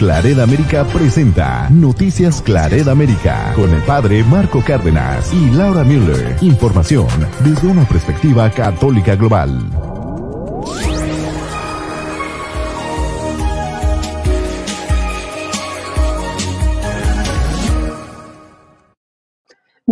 Radio América presenta Noticias Clared América con el padre Marco Cárdenas y Laura Müller. Información desde una perspectiva católica global.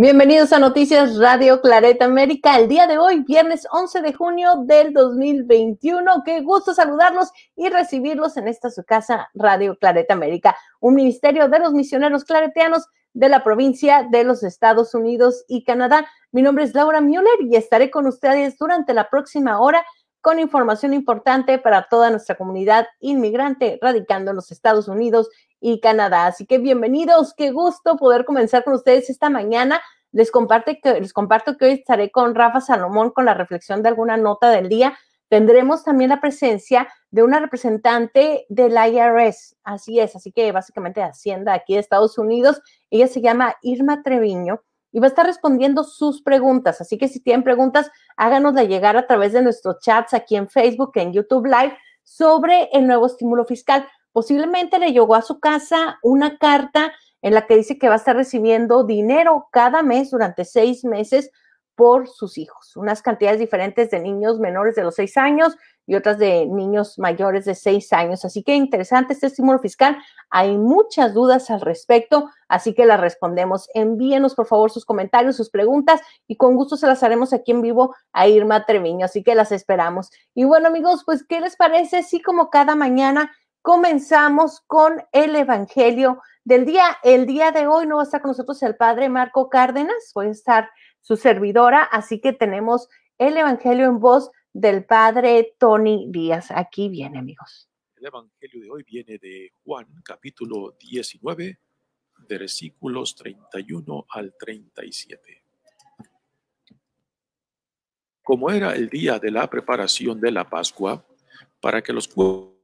Bienvenidos a Noticias Radio Clareta América. El día de hoy, viernes 11 de junio del 2021. Qué gusto saludarlos y recibirlos en esta su casa Radio Clareta América, un ministerio de los misioneros claretianos de la provincia de los Estados Unidos y Canadá. Mi nombre es Laura Müller y estaré con ustedes durante la próxima hora con información importante para toda nuestra comunidad inmigrante radicando en los Estados Unidos y Canadá. Así que bienvenidos, qué gusto poder comenzar con ustedes esta mañana. Les, comparte que, les comparto que hoy estaré con Rafa Salomón con la reflexión de alguna nota del día. Tendremos también la presencia de una representante del IRS, así es, así que básicamente Hacienda aquí de Estados Unidos. Ella se llama Irma Treviño y va a estar respondiendo sus preguntas. Así que si tienen preguntas, háganosla llegar a través de nuestros chats aquí en Facebook, en YouTube Live, sobre el nuevo estímulo fiscal. Posiblemente le llegó a su casa una carta en la que dice que va a estar recibiendo dinero cada mes durante seis meses por sus hijos. Unas cantidades diferentes de niños menores de los seis años y otras de niños mayores de seis años. Así que interesante este estímulo fiscal. Hay muchas dudas al respecto, así que las respondemos. Envíenos, por favor, sus comentarios, sus preguntas y con gusto se las haremos aquí en vivo a Irma Treviño. Así que las esperamos. Y bueno, amigos, pues, ¿qué les parece? Sí, como cada mañana comenzamos con el Evangelio del día. El día de hoy no va a estar con nosotros el Padre Marco Cárdenas, voy a estar su servidora, así que tenemos el Evangelio en voz del Padre Tony Díaz. Aquí viene, amigos. El Evangelio de hoy viene de Juan, capítulo 19, versículos 31 al 37. Como era el día de la preparación de la Pascua, para que los cuerpos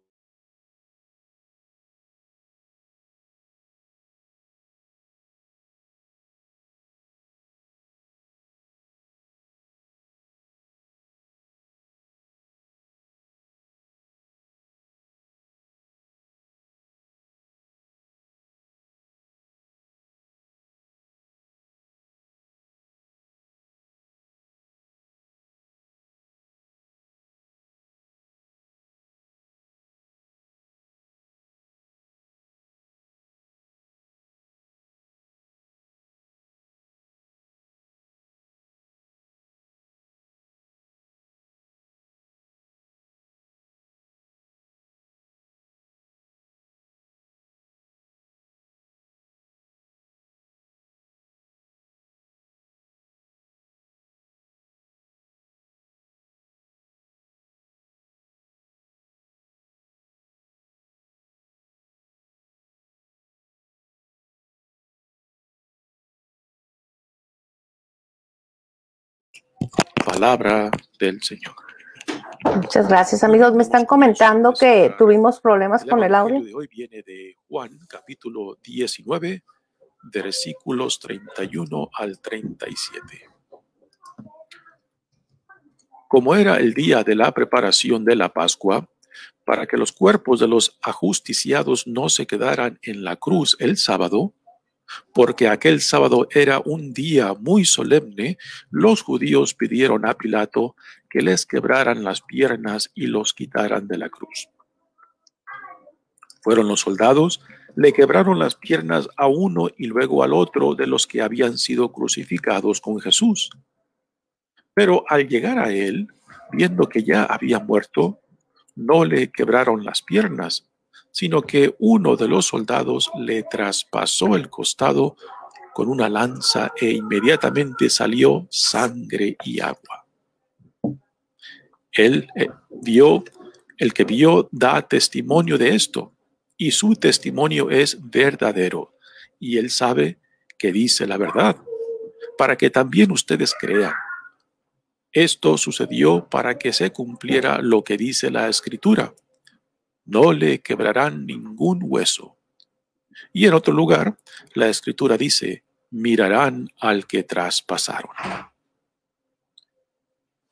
palabra del Señor. Muchas gracias, amigos. Me están comentando que tuvimos problemas el con el audio. De hoy viene de Juan, capítulo 19, versículos 31 al 37. Como era el día de la preparación de la Pascua, para que los cuerpos de los ajusticiados no se quedaran en la cruz el sábado, porque aquel sábado era un día muy solemne, los judíos pidieron a Pilato que les quebraran las piernas y los quitaran de la cruz. Fueron los soldados, le quebraron las piernas a uno y luego al otro de los que habían sido crucificados con Jesús. Pero al llegar a él, viendo que ya había muerto, no le quebraron las piernas, sino que uno de los soldados le traspasó el costado con una lanza e inmediatamente salió sangre y agua. Él eh, vio, el que vio da testimonio de esto, y su testimonio es verdadero, y él sabe que dice la verdad, para que también ustedes crean. Esto sucedió para que se cumpliera lo que dice la escritura no le quebrarán ningún hueso. Y en otro lugar, la escritura dice, mirarán al que traspasaron.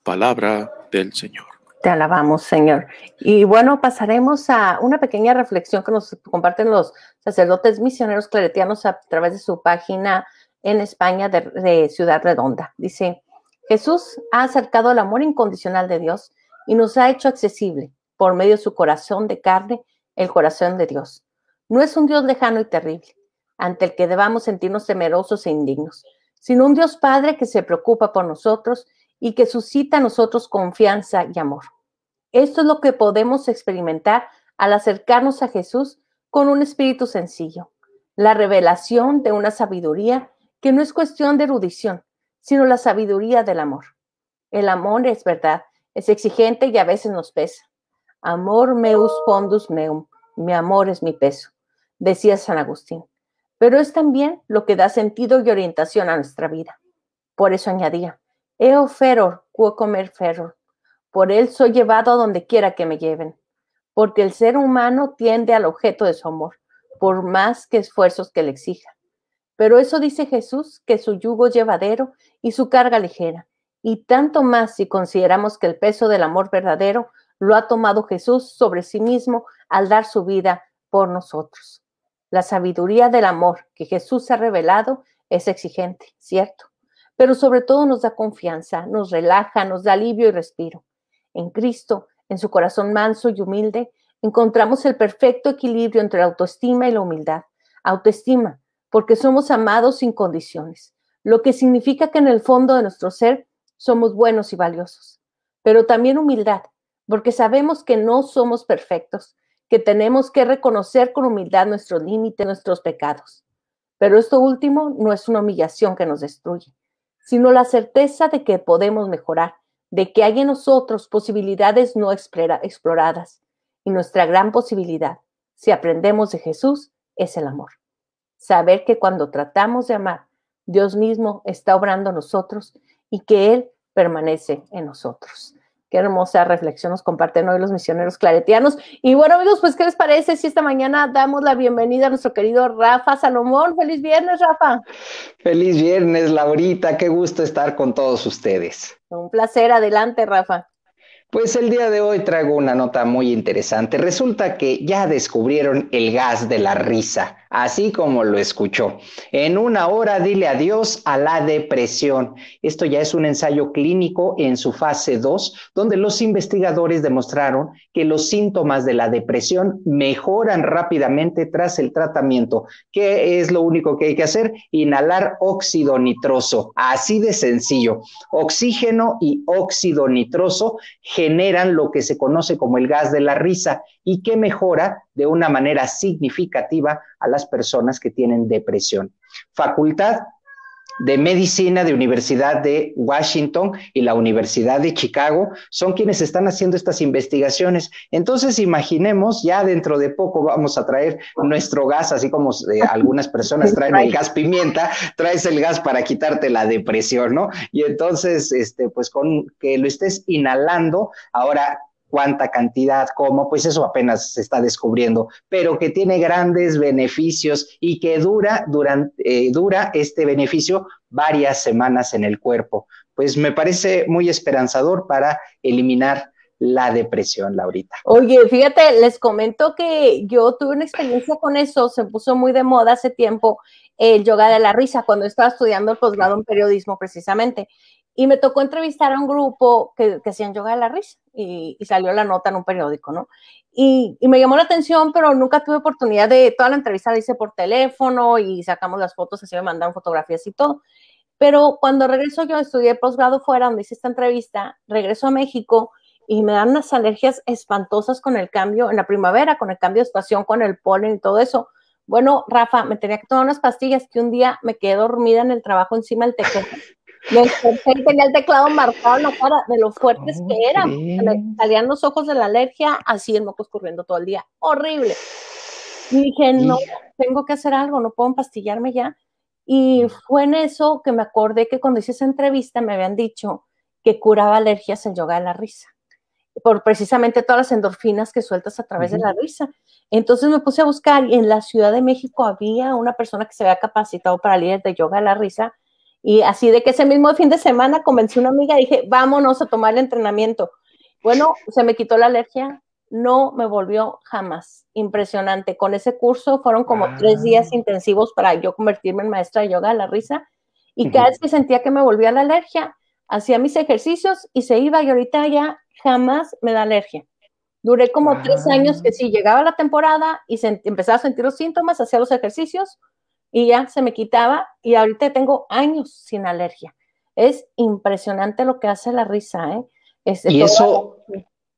Palabra del Señor. Te alabamos, Señor. Y bueno, pasaremos a una pequeña reflexión que nos comparten los sacerdotes misioneros claretianos a través de su página en España de, de Ciudad Redonda. Dice, Jesús ha acercado el amor incondicional de Dios y nos ha hecho accesible por medio de su corazón de carne, el corazón de Dios. No es un Dios lejano y terrible, ante el que debamos sentirnos temerosos e indignos, sino un Dios Padre que se preocupa por nosotros y que suscita a nosotros confianza y amor. Esto es lo que podemos experimentar al acercarnos a Jesús con un espíritu sencillo, la revelación de una sabiduría que no es cuestión de erudición, sino la sabiduría del amor. El amor es verdad, es exigente y a veces nos pesa. Amor meus pondus meum, mi amor es mi peso, decía San Agustín. Pero es también lo que da sentido y orientación a nuestra vida. Por eso añadía, eo feror, quo comer feror. Por él soy llevado a donde quiera que me lleven. Porque el ser humano tiende al objeto de su amor, por más que esfuerzos que le exija. Pero eso dice Jesús, que su yugo llevadero y su carga ligera, y tanto más si consideramos que el peso del amor verdadero lo ha tomado Jesús sobre sí mismo al dar su vida por nosotros. La sabiduría del amor que Jesús ha revelado es exigente, cierto, pero sobre todo nos da confianza, nos relaja, nos da alivio y respiro. En Cristo, en su corazón manso y humilde, encontramos el perfecto equilibrio entre la autoestima y la humildad. Autoestima, porque somos amados sin condiciones, lo que significa que en el fondo de nuestro ser somos buenos y valiosos, pero también humildad, porque sabemos que no somos perfectos, que tenemos que reconocer con humildad nuestros límites, nuestros pecados. Pero esto último no es una humillación que nos destruye, sino la certeza de que podemos mejorar, de que hay en nosotros posibilidades no exploradas. Y nuestra gran posibilidad, si aprendemos de Jesús, es el amor. Saber que cuando tratamos de amar, Dios mismo está obrando a nosotros y que Él permanece en nosotros. Qué hermosa reflexión nos comparten hoy los misioneros claretianos. Y bueno, amigos, pues, ¿qué les parece si esta mañana damos la bienvenida a nuestro querido Rafa Salomón? Feliz viernes, Rafa. Feliz viernes, Laurita. Qué gusto estar con todos ustedes. Un placer. Adelante, Rafa. Pues el día de hoy traigo una nota muy interesante. Resulta que ya descubrieron el gas de la risa así como lo escuchó. En una hora dile adiós a la depresión. Esto ya es un ensayo clínico en su fase 2, donde los investigadores demostraron que los síntomas de la depresión mejoran rápidamente tras el tratamiento. ¿Qué es lo único que hay que hacer? Inhalar óxido nitroso, así de sencillo. Oxígeno y óxido nitroso generan lo que se conoce como el gas de la risa y que mejora de una manera significativa a las personas que tienen depresión. Facultad de Medicina de Universidad de Washington y la Universidad de Chicago son quienes están haciendo estas investigaciones. Entonces, imaginemos, ya dentro de poco vamos a traer nuestro gas, así como eh, algunas personas traen el gas pimienta, traes el gas para quitarte la depresión, ¿no? Y entonces, este, pues con que lo estés inhalando, ahora cuánta cantidad, cómo, pues eso apenas se está descubriendo, pero que tiene grandes beneficios y que dura, durante, eh, dura este beneficio varias semanas en el cuerpo. Pues me parece muy esperanzador para eliminar la depresión, Laurita. Oye, fíjate, les comento que yo tuve una experiencia con eso, se puso muy de moda hace tiempo el yoga de la risa, cuando estaba estudiando el posgrado en periodismo precisamente. Y me tocó entrevistar a un grupo que, hacían yoga de la risa y, salió la nota en un periódico, ¿no? Y, me llamó la atención, pero nunca tuve oportunidad de, toda la entrevista la hice por teléfono y sacamos las fotos, así me mandaron fotografías y todo. Pero cuando regreso yo estudié posgrado fuera donde hice esta entrevista, regreso a México y me dan unas alergias espantosas con el cambio en la primavera, con el cambio de estación, con el polen y todo eso. Bueno, Rafa, me tenía que tomar unas pastillas que un día me quedé dormida en el trabajo encima del techo. tenía el teclado marcado de lo fuertes que eran. Me salían los ojos de la alergia, así el moco escurriendo todo el día. Horrible. Y dije, no, tengo que hacer algo, no puedo empastillarme ya. Y fue en eso que me acordé que cuando hice esa entrevista me habían dicho que curaba alergias en yoga de la risa, por precisamente todas las endorfinas que sueltas a través de la risa. Entonces me puse a buscar y en la Ciudad de México había una persona que se había capacitado para líder de yoga de la risa y así de que ese mismo fin de semana convencí a una amiga, y dije, vámonos a tomar el entrenamiento. Bueno, se me quitó la alergia, no me volvió jamás. Impresionante. Con ese curso fueron como ah. tres días intensivos para yo convertirme en maestra de yoga la risa. Y cada vez que sentía que me volvía la alergia, hacía mis ejercicios y se iba. Y ahorita ya jamás me da alergia. Duré como tres años que sí, llegaba la temporada y empezaba a sentir los síntomas, hacía los ejercicios, y ya se me quitaba y ahorita tengo años sin alergia. Es impresionante lo que hace la risa, ¿eh? Este, y eso,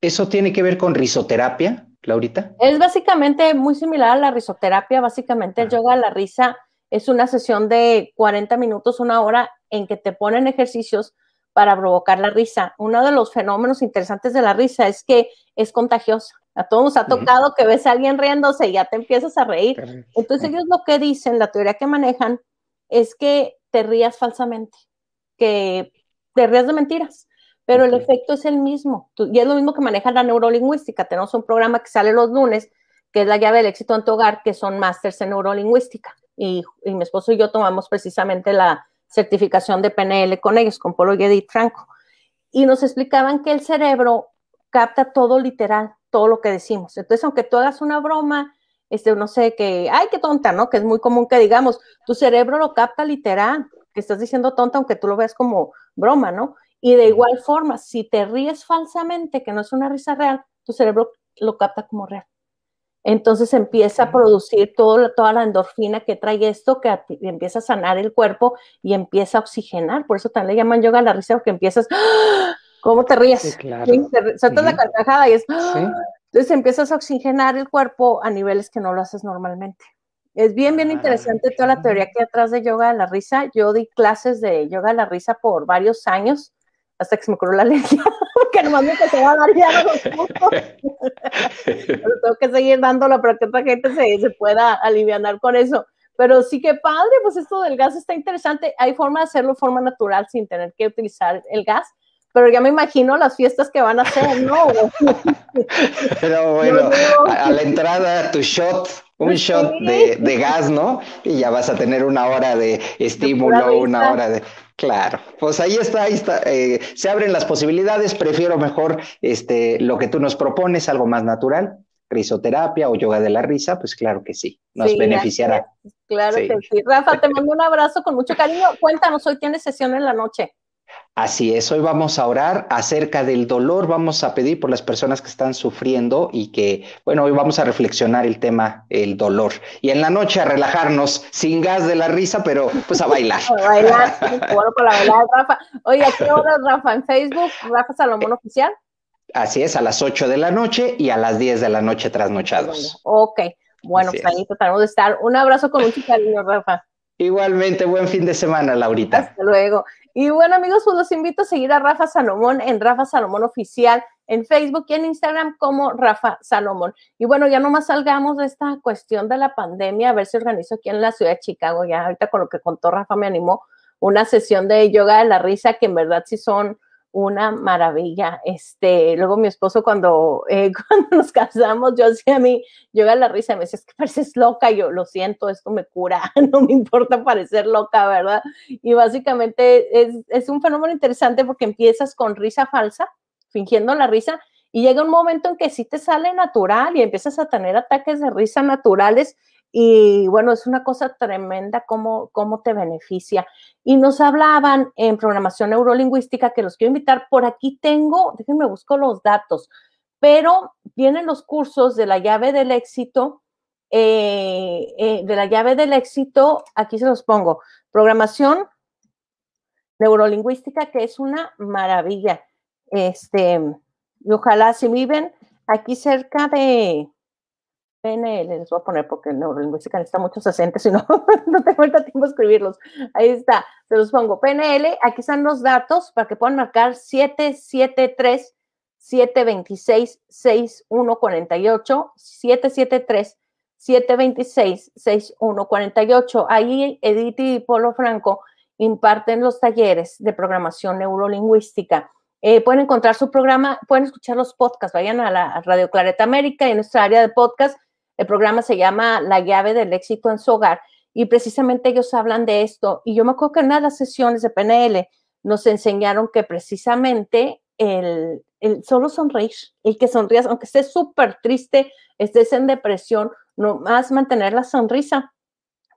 eso tiene que ver con risoterapia, Laurita. Es básicamente muy similar a la risoterapia, básicamente el yoga la risa es una sesión de 40 minutos, una hora en que te ponen ejercicios para provocar la risa. Uno de los fenómenos interesantes de la risa es que es contagiosa. A todos nos ha tocado que ves a alguien riéndose y ya te empiezas a reír. Entonces ellos lo que dicen, la teoría que manejan, es que te rías falsamente, que te rías de mentiras, pero el efecto es el mismo. y es lo mismo que maneja la neurolingüística. Tenemos un programa que sale los lunes, que es la llave del éxito en tu hogar, que son másters en neurolingüística. Y, mi esposo y yo tomamos precisamente la certificación de PNL con ellos, con Polo y Franco. Y nos explicaban que el cerebro capta todo literal todo lo que decimos. Entonces, aunque tú hagas una broma, este, no sé, que, ay, qué tonta, ¿no? Que es muy común que digamos, tu cerebro lo capta literal, que estás diciendo tonta, aunque tú lo veas como broma, ¿no? Y de igual forma, si te ríes falsamente, que no es una risa real, tu cerebro lo capta como real. Entonces empieza a producir toda la endorfina que trae esto, que empieza a sanar el cuerpo y empieza a oxigenar. Por eso también le llaman yoga a la risa, porque empiezas, ¡Ah! ¿Cómo te ríes? Sí, claro. saltas la carcajada y es... ¡ah! Entonces empiezas a oxigenar el cuerpo a niveles que no lo haces normalmente. Es bien, bien ah, interesante toda la teoría que hay atrás de yoga de la risa. Yo di clases de yoga de la risa por varios años, hasta que se me curó la alergia, porque nomás se va a dar ya los Pero tengo que seguir dándolo para que otra gente se, se pueda aliviar con eso. Pero sí que padre, pues esto del gas está interesante. Hay forma de hacerlo de forma natural sin tener que utilizar el gas pero ya me imagino las fiestas que van a hacer, ¿no? pero bueno, a la entrada tu shot, un shot de, gas, ¿no? Y ya vas a tener una hora de estímulo, una hora de... Claro, pues ahí está, ahí está. Eh, se abren las posibilidades, prefiero mejor este, lo que tú nos propones, algo más natural, risoterapia o yoga de la risa, pues claro que sí, nos beneficiará. Claro que sí. Rafa, te mando un abrazo con mucho cariño. Cuéntanos, hoy tienes sesión en la noche. Así es, hoy vamos a orar acerca del dolor, vamos a pedir por las personas que están sufriendo y que, bueno, hoy vamos a reflexionar el tema, el dolor. Y en la noche a relajarnos, sin gas de la risa, pero pues a bailar. a bailar, bueno, la bailar, Rafa. Oye, ¿a qué hora, Rafa? ¿En Facebook? ¿Rafa Salomón Oficial? Así es, a las 8 de la noche y a las 10 de la noche trasnochados. ok, bueno, pues ahí tratamos de estar. Un abrazo con mucho cariño, Rafa. Igualmente, buen fin de semana, Laurita. Hasta luego. Y bueno, amigos, pues los invito a seguir a Rafa Salomón en Rafa Salomón Oficial, en Facebook y en Instagram como Rafa Salomón. Y bueno, ya nomás salgamos de esta cuestión de la pandemia, a ver si organizo aquí en la ciudad de Chicago. Ya ahorita con lo que contó Rafa me animó una sesión de yoga de la risa, que en verdad sí son una maravilla. Este, luego mi esposo cuando, eh, cuando nos casamos, yo hacía a mí, yo a la risa, me decía, es que pareces loca, yo lo siento, esto me cura, no me importa parecer loca, ¿verdad? Y básicamente es, es un fenómeno interesante porque empiezas con risa falsa, fingiendo la risa, y llega un momento en que sí te sale natural y empiezas a tener ataques de risa naturales y bueno, es una cosa tremenda cómo, cómo te beneficia. Y nos hablaban en programación neurolingüística, que los quiero invitar. Por aquí tengo, déjenme busco los datos, pero vienen los cursos de la llave del éxito. Eh, eh, de la llave del éxito, aquí se los pongo, programación neurolingüística, que es una maravilla. Este, y ojalá si viven aquí cerca de, PNL, les voy a poner porque el neurolingüística necesita muchos acentos y no, no te tiempo escribirlos. Ahí está, se los pongo. PNL, aquí están los datos para que puedan marcar 773 726 6148 773 726 6148. Ahí Edith y Polo Franco imparten los talleres de programación neurolingüística. Eh, pueden encontrar su programa, pueden escuchar los podcasts, vayan a la Radio Claret América y en nuestra área de podcasts. El programa se llama La llave del éxito en su hogar y precisamente ellos hablan de esto. Y yo me acuerdo que en una de las sesiones de PNL nos enseñaron que precisamente el, solo sonreír, el que sonrías, aunque estés súper triste, estés en depresión, nomás mantener la sonrisa,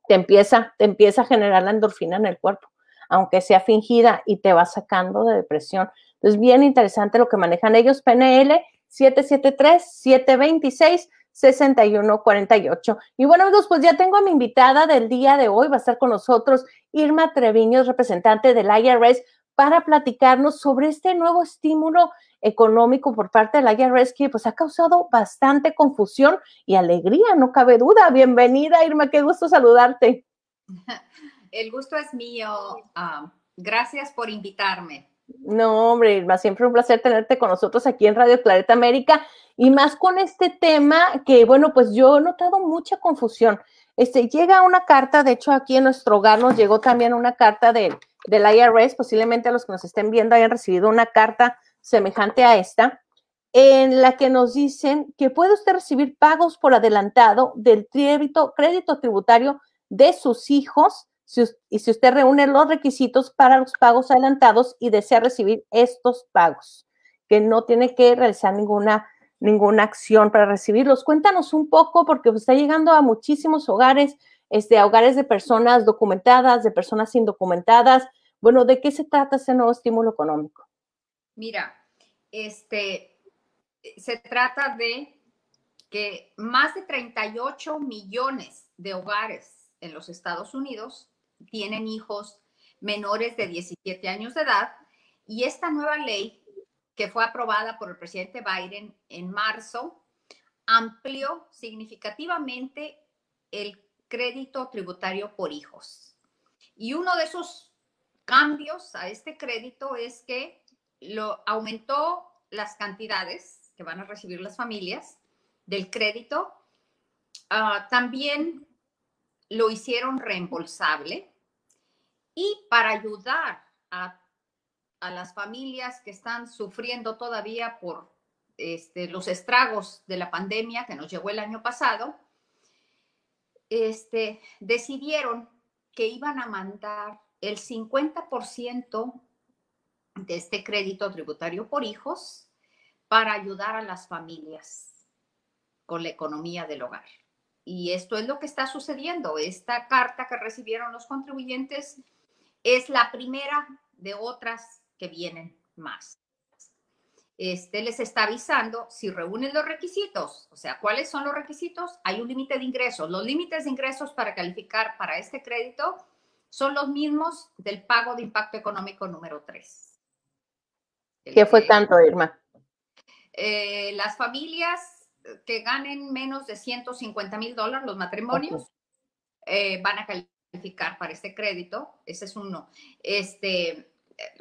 te empieza, te empieza a generar la endorfina en el cuerpo, aunque sea fingida y te va sacando de depresión. Es bien interesante lo que manejan ellos, PNL 773-726. 6148. Y bueno, amigos, pues ya tengo a mi invitada del día de hoy, va a estar con nosotros Irma Treviños representante del IRS, para platicarnos sobre este nuevo estímulo económico por parte del IRS que pues ha causado bastante confusión y alegría, no cabe duda. Bienvenida, Irma, qué gusto saludarte. El gusto es mío. Ah, gracias por invitarme. No, hombre, Irma, siempre un placer tenerte con nosotros aquí en Radio Planeta América y más con este tema que, bueno, pues yo he notado mucha confusión. Este, llega una carta, de hecho aquí en nuestro hogar nos llegó también una carta de, del IRS, posiblemente a los que nos estén viendo hayan recibido una carta semejante a esta, en la que nos dicen que puede usted recibir pagos por adelantado del crédito tributario de sus hijos y si usted reúne los requisitos para los pagos adelantados y desea recibir estos pagos, que no tiene que realizar ninguna, ninguna acción para recibirlos. Cuéntanos un poco, porque pues, está llegando a muchísimos hogares, este, a hogares de personas documentadas, de personas indocumentadas. Bueno, ¿de qué se trata ese nuevo estímulo económico? Mira, este, se trata de que más de 38 millones de hogares en los Estados Unidos tienen hijos menores de 17 años de edad y esta nueva ley que fue aprobada por el presidente Biden en marzo amplió significativamente el crédito tributario por hijos. Y uno de esos cambios a este crédito es que lo aumentó las cantidades que van a recibir las familias del crédito. Ah, también lo hicieron reembolsable y para ayudar a, las familias que están sufriendo todavía por este, los estragos de la pandemia que nos llegó el año pasado, este, decidieron que iban a mandar el 50% de este crédito tributario por hijos para ayudar a las familias con la economía del hogar. Y esto es lo que está sucediendo. Esta carta que recibieron los contribuyentes es la primera de otras que vienen más. Este les está avisando si reúnen los requisitos. O sea, ¿cuáles son los requisitos? Hay un límite de ingresos. Los límites de ingresos para calificar para este crédito son los mismos del pago de impacto económico número 3. ¿Qué fue eh, tanto, Irma? Eh, las familias que ganen menos de 150 mil dólares los matrimonios eh, van a calificar para este crédito. Ese es uno. Este, eh,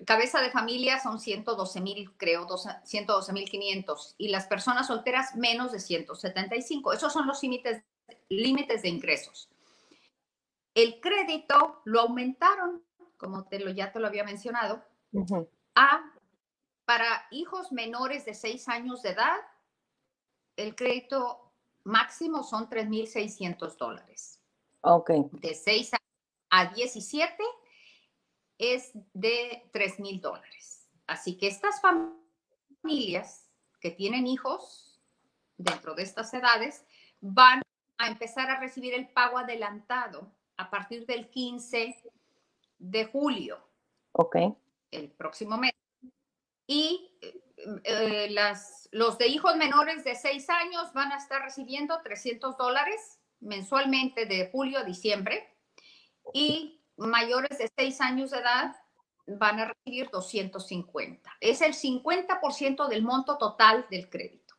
cabeza de familia son 112 mil, creo, 112 mil 500. Y las personas solteras menos de 175. Esos son los límites, límites de ingresos. El crédito lo aumentaron, como te lo, ya te lo había mencionado, a para hijos menores de 6 años de edad el crédito máximo son 3.600 dólares. Ok. De 6 a 17 es de 3.000 dólares. Así que estas familias que tienen hijos dentro de estas edades van a empezar a recibir el pago adelantado a partir del 15 de julio. Ok. El próximo mes. Y eh, eh, las los de hijos menores de 6 años van a estar recibiendo 300 dólares mensualmente de julio a diciembre y mayores de 6 años de edad van a recibir 250. Es el 50% del monto total del crédito.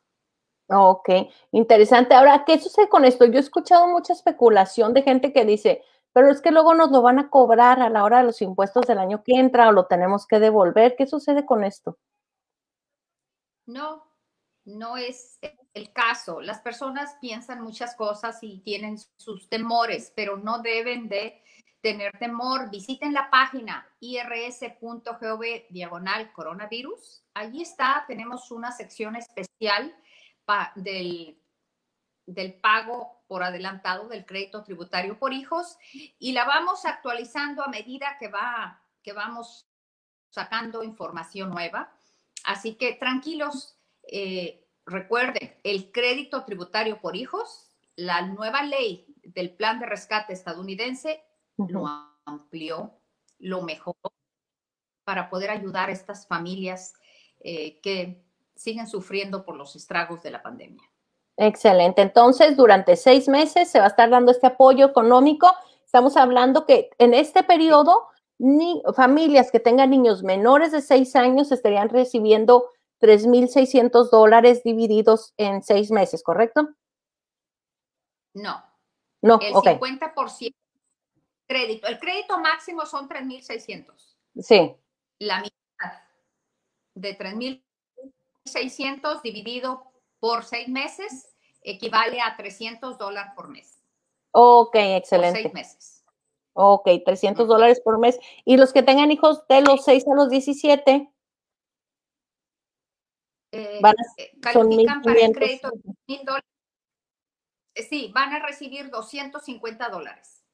Ok, interesante. Ahora, ¿qué sucede con esto? Yo he escuchado mucha especulación de gente que dice, pero es que luego nos lo van a cobrar a la hora de los impuestos del año que entra o lo tenemos que devolver. ¿Qué sucede con esto? No, no es el caso. Las personas piensan muchas cosas y tienen sus temores, pero no deben de tener temor. Visiten la página irs.gov diagonal coronavirus. Allí está, tenemos una sección especial del, del pago por adelantado del crédito tributario por hijos y la vamos actualizando a medida que, va, que vamos sacando información nueva. Así que tranquilos, eh, Recuerde, el crédito tributario por hijos, la nueva ley del plan de rescate estadounidense lo amplió, lo mejor para poder ayudar a estas familias eh, que siguen sufriendo por los estragos de la pandemia. Excelente. Entonces, durante seis meses se va a estar dando este apoyo económico. Estamos hablando que en este periodo, familias que tengan niños menores de seis años estarían recibiendo 3.600 dólares divididos en seis meses, ¿correcto? No. No, el 50% 50% crédito. El crédito máximo son 3.600. Sí. La mitad de 3.600 dividido por seis meses equivale a 300 dólares por mes. Ok, excelente. Por seis meses. Ok, 300 dólares por mes. Y los que tengan hijos de los 6 a los 17, eh, van a, eh, califican para el crédito dólares, eh, sí, van a recibir 250 dólares.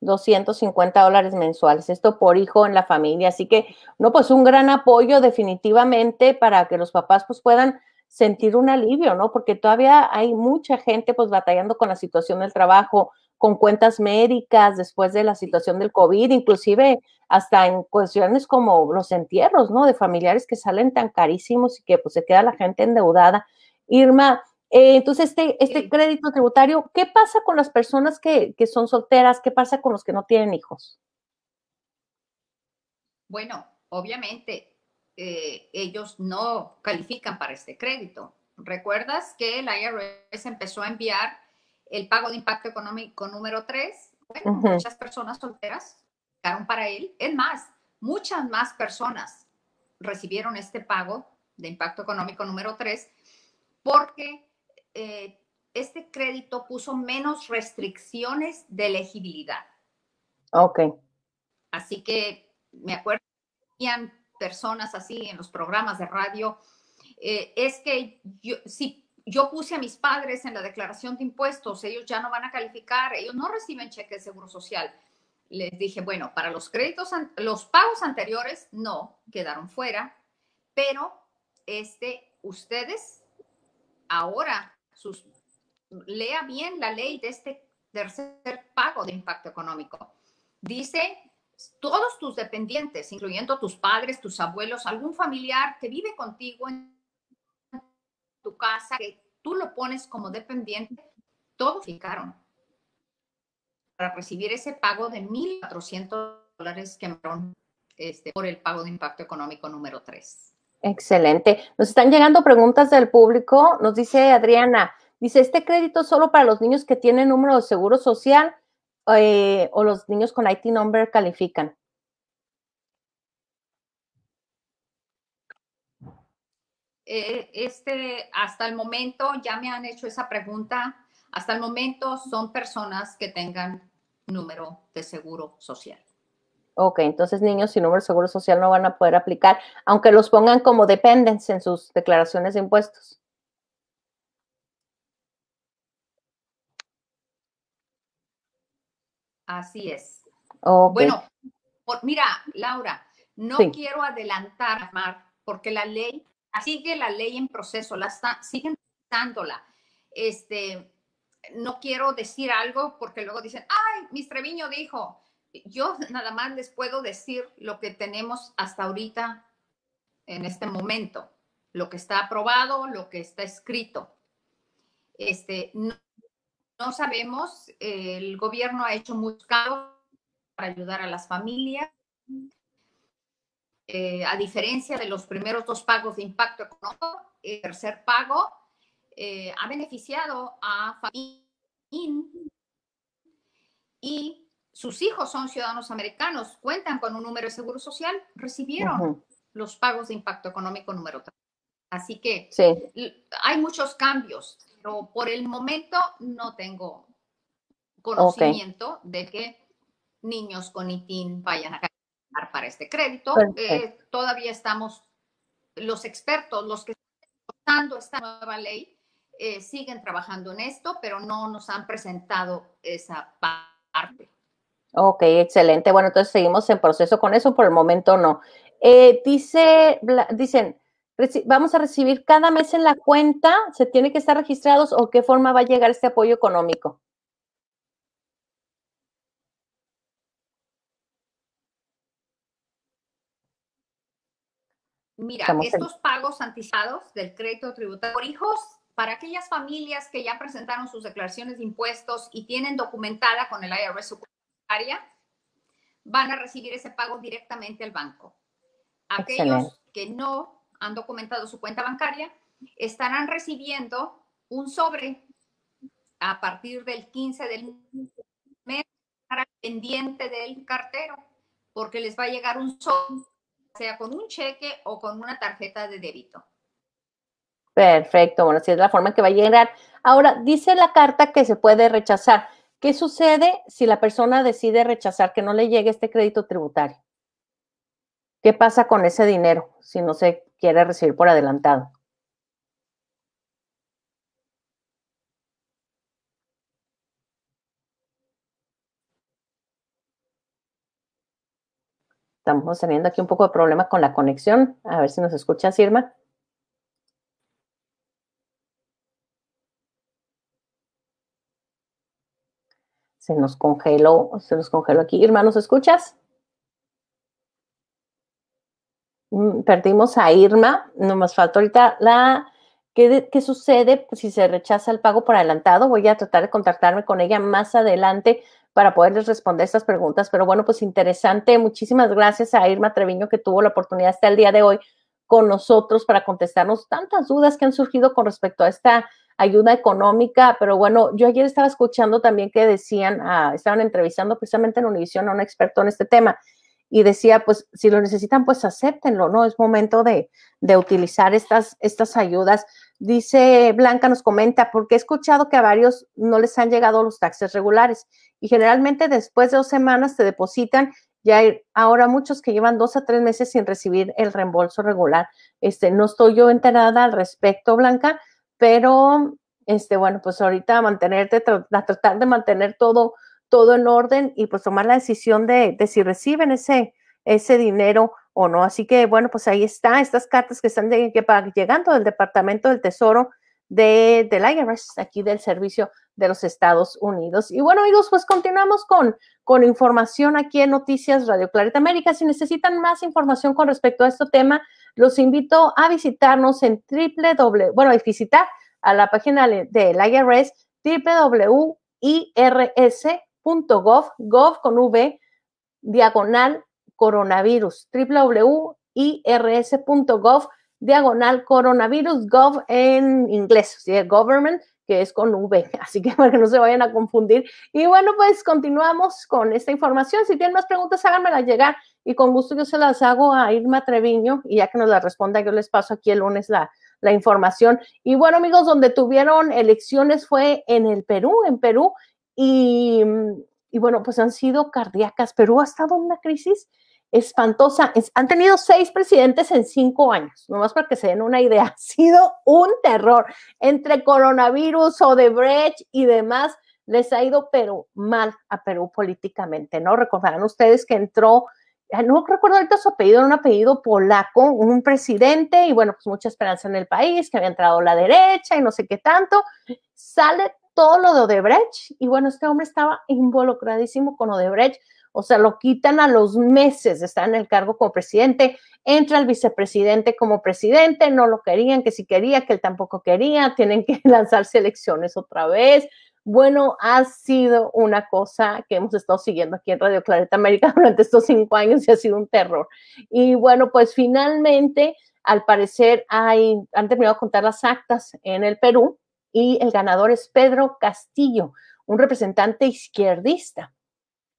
250 dólares mensuales, esto por hijo en la familia. Así que, no, pues un gran apoyo definitivamente para que los papás pues puedan sentir un alivio, ¿no? Porque todavía hay mucha gente pues batallando con la situación del trabajo, con cuentas médicas después de la situación del COVID, inclusive hasta en cuestiones como los entierros, ¿no? De familiares que salen tan carísimos y que pues se queda la gente endeudada. Irma, eh, entonces este, este crédito tributario, ¿qué pasa con las personas que, son solteras? ¿Qué pasa con los que no tienen hijos? Bueno, obviamente eh, ellos no califican para este crédito. ¿Recuerdas que la IRS empezó a enviar el pago de impacto económico número 3? Bueno, muchas personas solteras para él. Es más, muchas más personas recibieron este pago de impacto económico número 3 porque eh, este crédito puso menos restricciones de elegibilidad. Ah, ok. Así que me acuerdo que personas así en los programas de radio. Eh, es que yo, si yo puse a mis padres en la declaración de impuestos, ellos ya no van a calificar, ellos no reciben cheque de seguro social les dije, bueno, para los créditos, los pagos anteriores no, quedaron fuera, pero este, ustedes ahora sus, lea bien la ley de este tercer pago de impacto económico. Dice, todos tus dependientes, incluyendo tus padres, tus abuelos, algún familiar que vive contigo en tu casa, que tú lo pones como dependiente, todos fijaron para recibir ese pago de 1.400 dólares que este, por el pago de impacto económico número 3. Excelente. Nos están llegando preguntas del público. Nos dice Adriana, dice, ¿este crédito solo para los niños que tienen número de seguro social eh, o los niños con IT number califican? Eh, este, hasta el momento ya me han hecho esa pregunta hasta el momento son personas que tengan número de seguro social. Ok, entonces niños sin número de seguro social no van a poder aplicar, aunque los pongan como dependents en sus declaraciones de impuestos. Así es. Bueno, mira, Laura, no quiero adelantar, Mar, porque la ley, sigue la ley en proceso, la está, siguen dándola. Este, no quiero decir algo porque luego dicen, ay, Mr. Treviño dijo, yo nada más les puedo decir lo que tenemos hasta ahorita en este momento, lo que está aprobado, lo que está escrito. Este, no, sabemos, el gobierno ha hecho mucho para ayudar a las familias. Eh, a diferencia de los primeros dos pagos de impacto económico, el tercer pago eh, ha beneficiado a Fabín y sus hijos son ciudadanos americanos, cuentan con un número de seguro social, recibieron los pagos de impacto económico número 3. Así que hay muchos cambios, pero por el momento no tengo conocimiento de que niños con ITIN vayan a ganar para este crédito. Eh, todavía estamos, los expertos, los que están usando esta nueva ley, eh, siguen trabajando en esto, pero no nos han presentado esa parte. Ok, excelente. Bueno, entonces seguimos en proceso con eso, por el momento no. Eh, dice, dicen, vamos a recibir cada mes en la cuenta, ¿se tiene que estar registrados o qué forma va a llegar este apoyo económico? Mira, estos pagos anticipados del crédito tributario por hijos para aquellas familias que ya presentaron sus declaraciones de impuestos y tienen documentada con el IRS su bancaria, van a recibir ese pago directamente al banco. Aquellos que no han documentado su cuenta bancaria estarán recibiendo un sobre a partir del 15 del mes pendiente del cartero, porque les va a llegar un sobre, sea con un cheque o con una tarjeta de débito. Perfecto, bueno, así es la forma en que va a llegar. Ahora, dice la carta que se puede rechazar. ¿Qué sucede si la persona decide rechazar que no le llegue este crédito tributario? ¿Qué pasa con ese dinero si no se quiere recibir por adelantado? Estamos teniendo aquí un poco de problema con la conexión. A ver si nos escucha Sirma. Se nos congeló, se nos congeló aquí. Hermanos, ¿escuchas? Mm, perdimos a Irma, no más falta ahorita la... ¿Qué, ¿Qué, sucede si se rechaza el pago por adelantado? Voy a tratar de contactarme con ella más adelante para poderles responder estas preguntas. Pero bueno, pues interesante. Muchísimas gracias a Irma Treviño que tuvo la oportunidad hasta el día de hoy con nosotros para contestarnos tantas dudas que han surgido con respecto a esta ayuda económica, pero bueno, yo ayer estaba escuchando también que decían, ah, estaban entrevistando precisamente en Univision a un experto en este tema y decía, pues si lo necesitan, pues acéptenlo, ¿no? Es momento de, utilizar estas, estas ayudas. Dice Blanca, nos comenta, porque he escuchado que a varios no les han llegado los taxes regulares y generalmente después de dos semanas te depositan ya hay ahora muchos que llevan dos a tres meses sin recibir el reembolso regular. Este, no estoy yo enterada al respecto, Blanca, pero este, bueno, pues ahorita mantenerte, tratar de mantener todo, todo en orden y pues tomar la decisión de, si reciben ese, ese dinero o no. Así que bueno, pues ahí está, estas cartas que están llegando del Departamento del Tesoro de, del IRS, aquí del servicio de los Estados Unidos. Y bueno, amigos, pues continuamos con, con información aquí en Noticias Radio Clarita América. Si necesitan más información con respecto a este tema, los invito a visitarnos en www, bueno, a visitar a la página del IRS, www.irs.gov, gov con V, diagonal coronavirus, www.irs.gov diagonal coronavirus gov en inglés, ¿sí? government, que es con V, así que para que no se vayan a confundir. Y bueno, pues continuamos con esta información. Si tienen más preguntas, háganmela llegar y con gusto yo se las hago a Irma Treviño y ya que nos la responda, yo les paso aquí el lunes la, la información. Y bueno, amigos, donde tuvieron elecciones fue en el Perú, en Perú, y, y bueno, pues han sido cardíacas. Perú ha estado en una crisis espantosa. han tenido seis presidentes en cinco años, nomás para que se den una idea. Ha sido un terror. Entre coronavirus, Odebrecht y demás, les ha ido pero mal a Perú políticamente, ¿no? Recordarán ustedes que entró, ah, no recuerdo ahorita su apellido, era un apellido polaco, un presidente, y bueno, pues mucha esperanza en el país, que había entrado la derecha y no sé qué tanto. Sale todo lo de Odebrecht, y bueno, este hombre estaba involucradísimo con Odebrecht o sea, lo quitan a los meses de estar en el cargo como presidente, entra el vicepresidente como presidente, no lo querían, que si quería, que él tampoco quería, tienen que lanzarse elecciones otra vez. Bueno, ha sido una cosa que hemos estado siguiendo aquí en Radio Clareta América durante estos cinco años y ha sido un terror. Y bueno, pues finalmente, al parecer, hay, han terminado de contar las actas en el Perú y el ganador es Pedro Castillo, un representante izquierdista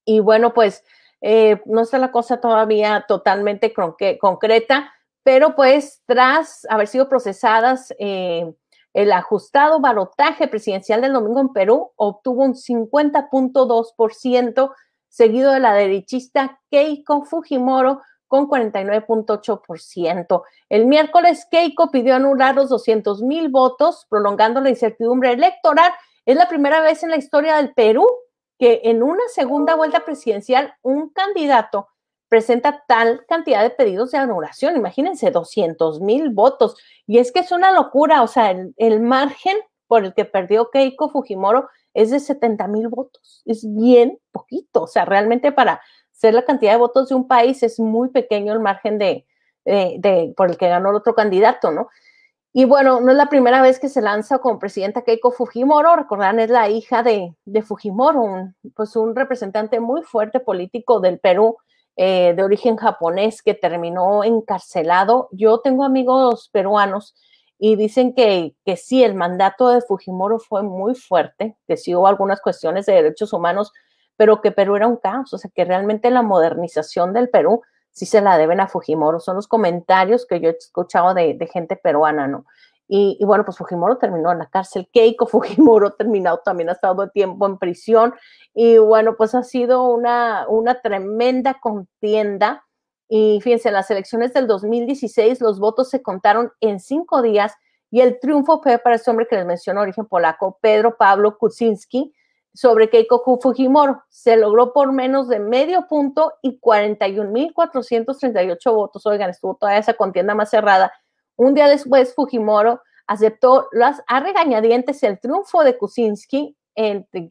y bueno, pues eh, no está la cosa todavía totalmente concreta, pero pues tras haber sido procesadas, eh, el ajustado balotaje presidencial del domingo en Perú obtuvo un 50.2%, seguido de la derechista Keiko Fujimoro con 49.8%. El miércoles, Keiko pidió anular los 200.000 mil votos, prolongando la incertidumbre electoral. Es la primera vez en la historia del Perú que en una segunda vuelta presidencial un candidato presenta tal cantidad de pedidos de anulación, imagínense, 200 mil votos. Y es que es una locura, o sea, el, margen por el que perdió Keiko Fujimoro es de 70 mil votos, es bien poquito, o sea, realmente para ser la cantidad de votos de un país es muy pequeño el margen de, de, por el que ganó el otro candidato, ¿no? Y bueno, no es la primera vez que se lanza con presidenta Keiko Fujimoro, recordarán, es la hija de, Fujimoro, un, pues un representante muy fuerte político del Perú, eh, de origen japonés, que terminó encarcelado. Yo tengo amigos peruanos y dicen que, que sí, el mandato de Fujimoro fue muy fuerte, que sí hubo algunas cuestiones de derechos humanos, pero que Perú era un caos, o sea, que realmente la modernización del Perú sí se la deben a Fujimoro, son los comentarios que yo he escuchado de, gente peruana, ¿no? Y, bueno, pues Fujimoro terminó en la cárcel, Keiko Fujimoro terminado también ha estado tiempo en prisión y bueno, pues ha sido una, una tremenda contienda y fíjense, en las elecciones del 2016 los votos se contaron en cinco días y el triunfo fue para ese hombre que les mencionó origen polaco, Pedro Pablo Kuczynski, sobre Keiko Fujimori. Se logró por menos de medio punto y 41.438 votos. Oigan, estuvo toda esa contienda más cerrada. Un día después, Fujimori aceptó las, a regañadientes el triunfo de Kuczynski,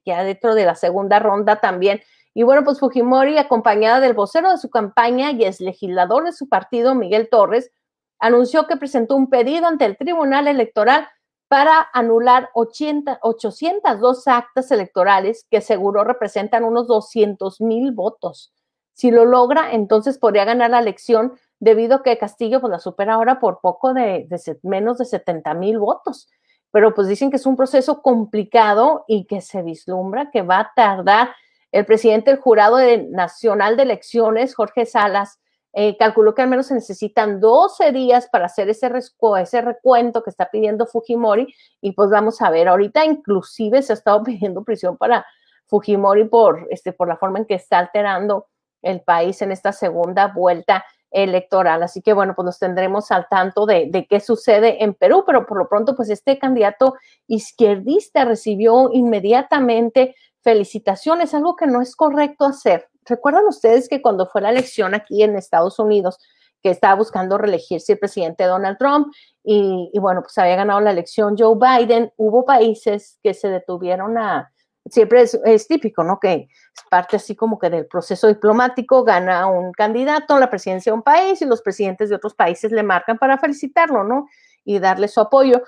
ya dentro de la segunda ronda también. Y bueno, pues Fujimori, acompañada del vocero de su campaña y ex legislador de su partido, Miguel Torres, anunció que presentó un pedido ante el Tribunal Electoral para anular 80, 802 actas electorales que seguro representan unos 200 mil votos. Si lo logra, entonces podría ganar la elección debido a que Castillo pues, la supera ahora por poco de, menos de 70 mil votos. Pero pues dicen que es un proceso complicado y que se vislumbra que va a tardar. El presidente del Jurado Nacional de Elecciones, Jorge Salas, eh, calculó calculo que al menos se necesitan 12 días para hacer ese, recuento que está pidiendo Fujimori y pues vamos a ver, ahorita inclusive se ha estado pidiendo prisión para Fujimori por, este, por la forma en que está alterando el país en esta segunda vuelta electoral. Así que bueno, pues nos tendremos al tanto de, de, qué sucede en Perú, pero por lo pronto, pues este candidato izquierdista recibió inmediatamente felicitaciones, algo que no es correcto hacer, ¿Recuerdan ustedes que cuando fue la elección aquí en Estados Unidos, que estaba buscando reelegirse el presidente Donald Trump y, bueno, pues había ganado la elección Joe Biden, hubo países que se detuvieron a, siempre es, es, típico, ¿no? Que es parte así como que del proceso diplomático, gana un candidato la presidencia de un país y los presidentes de otros países le marcan para felicitarlo, ¿no? Y darle su apoyo.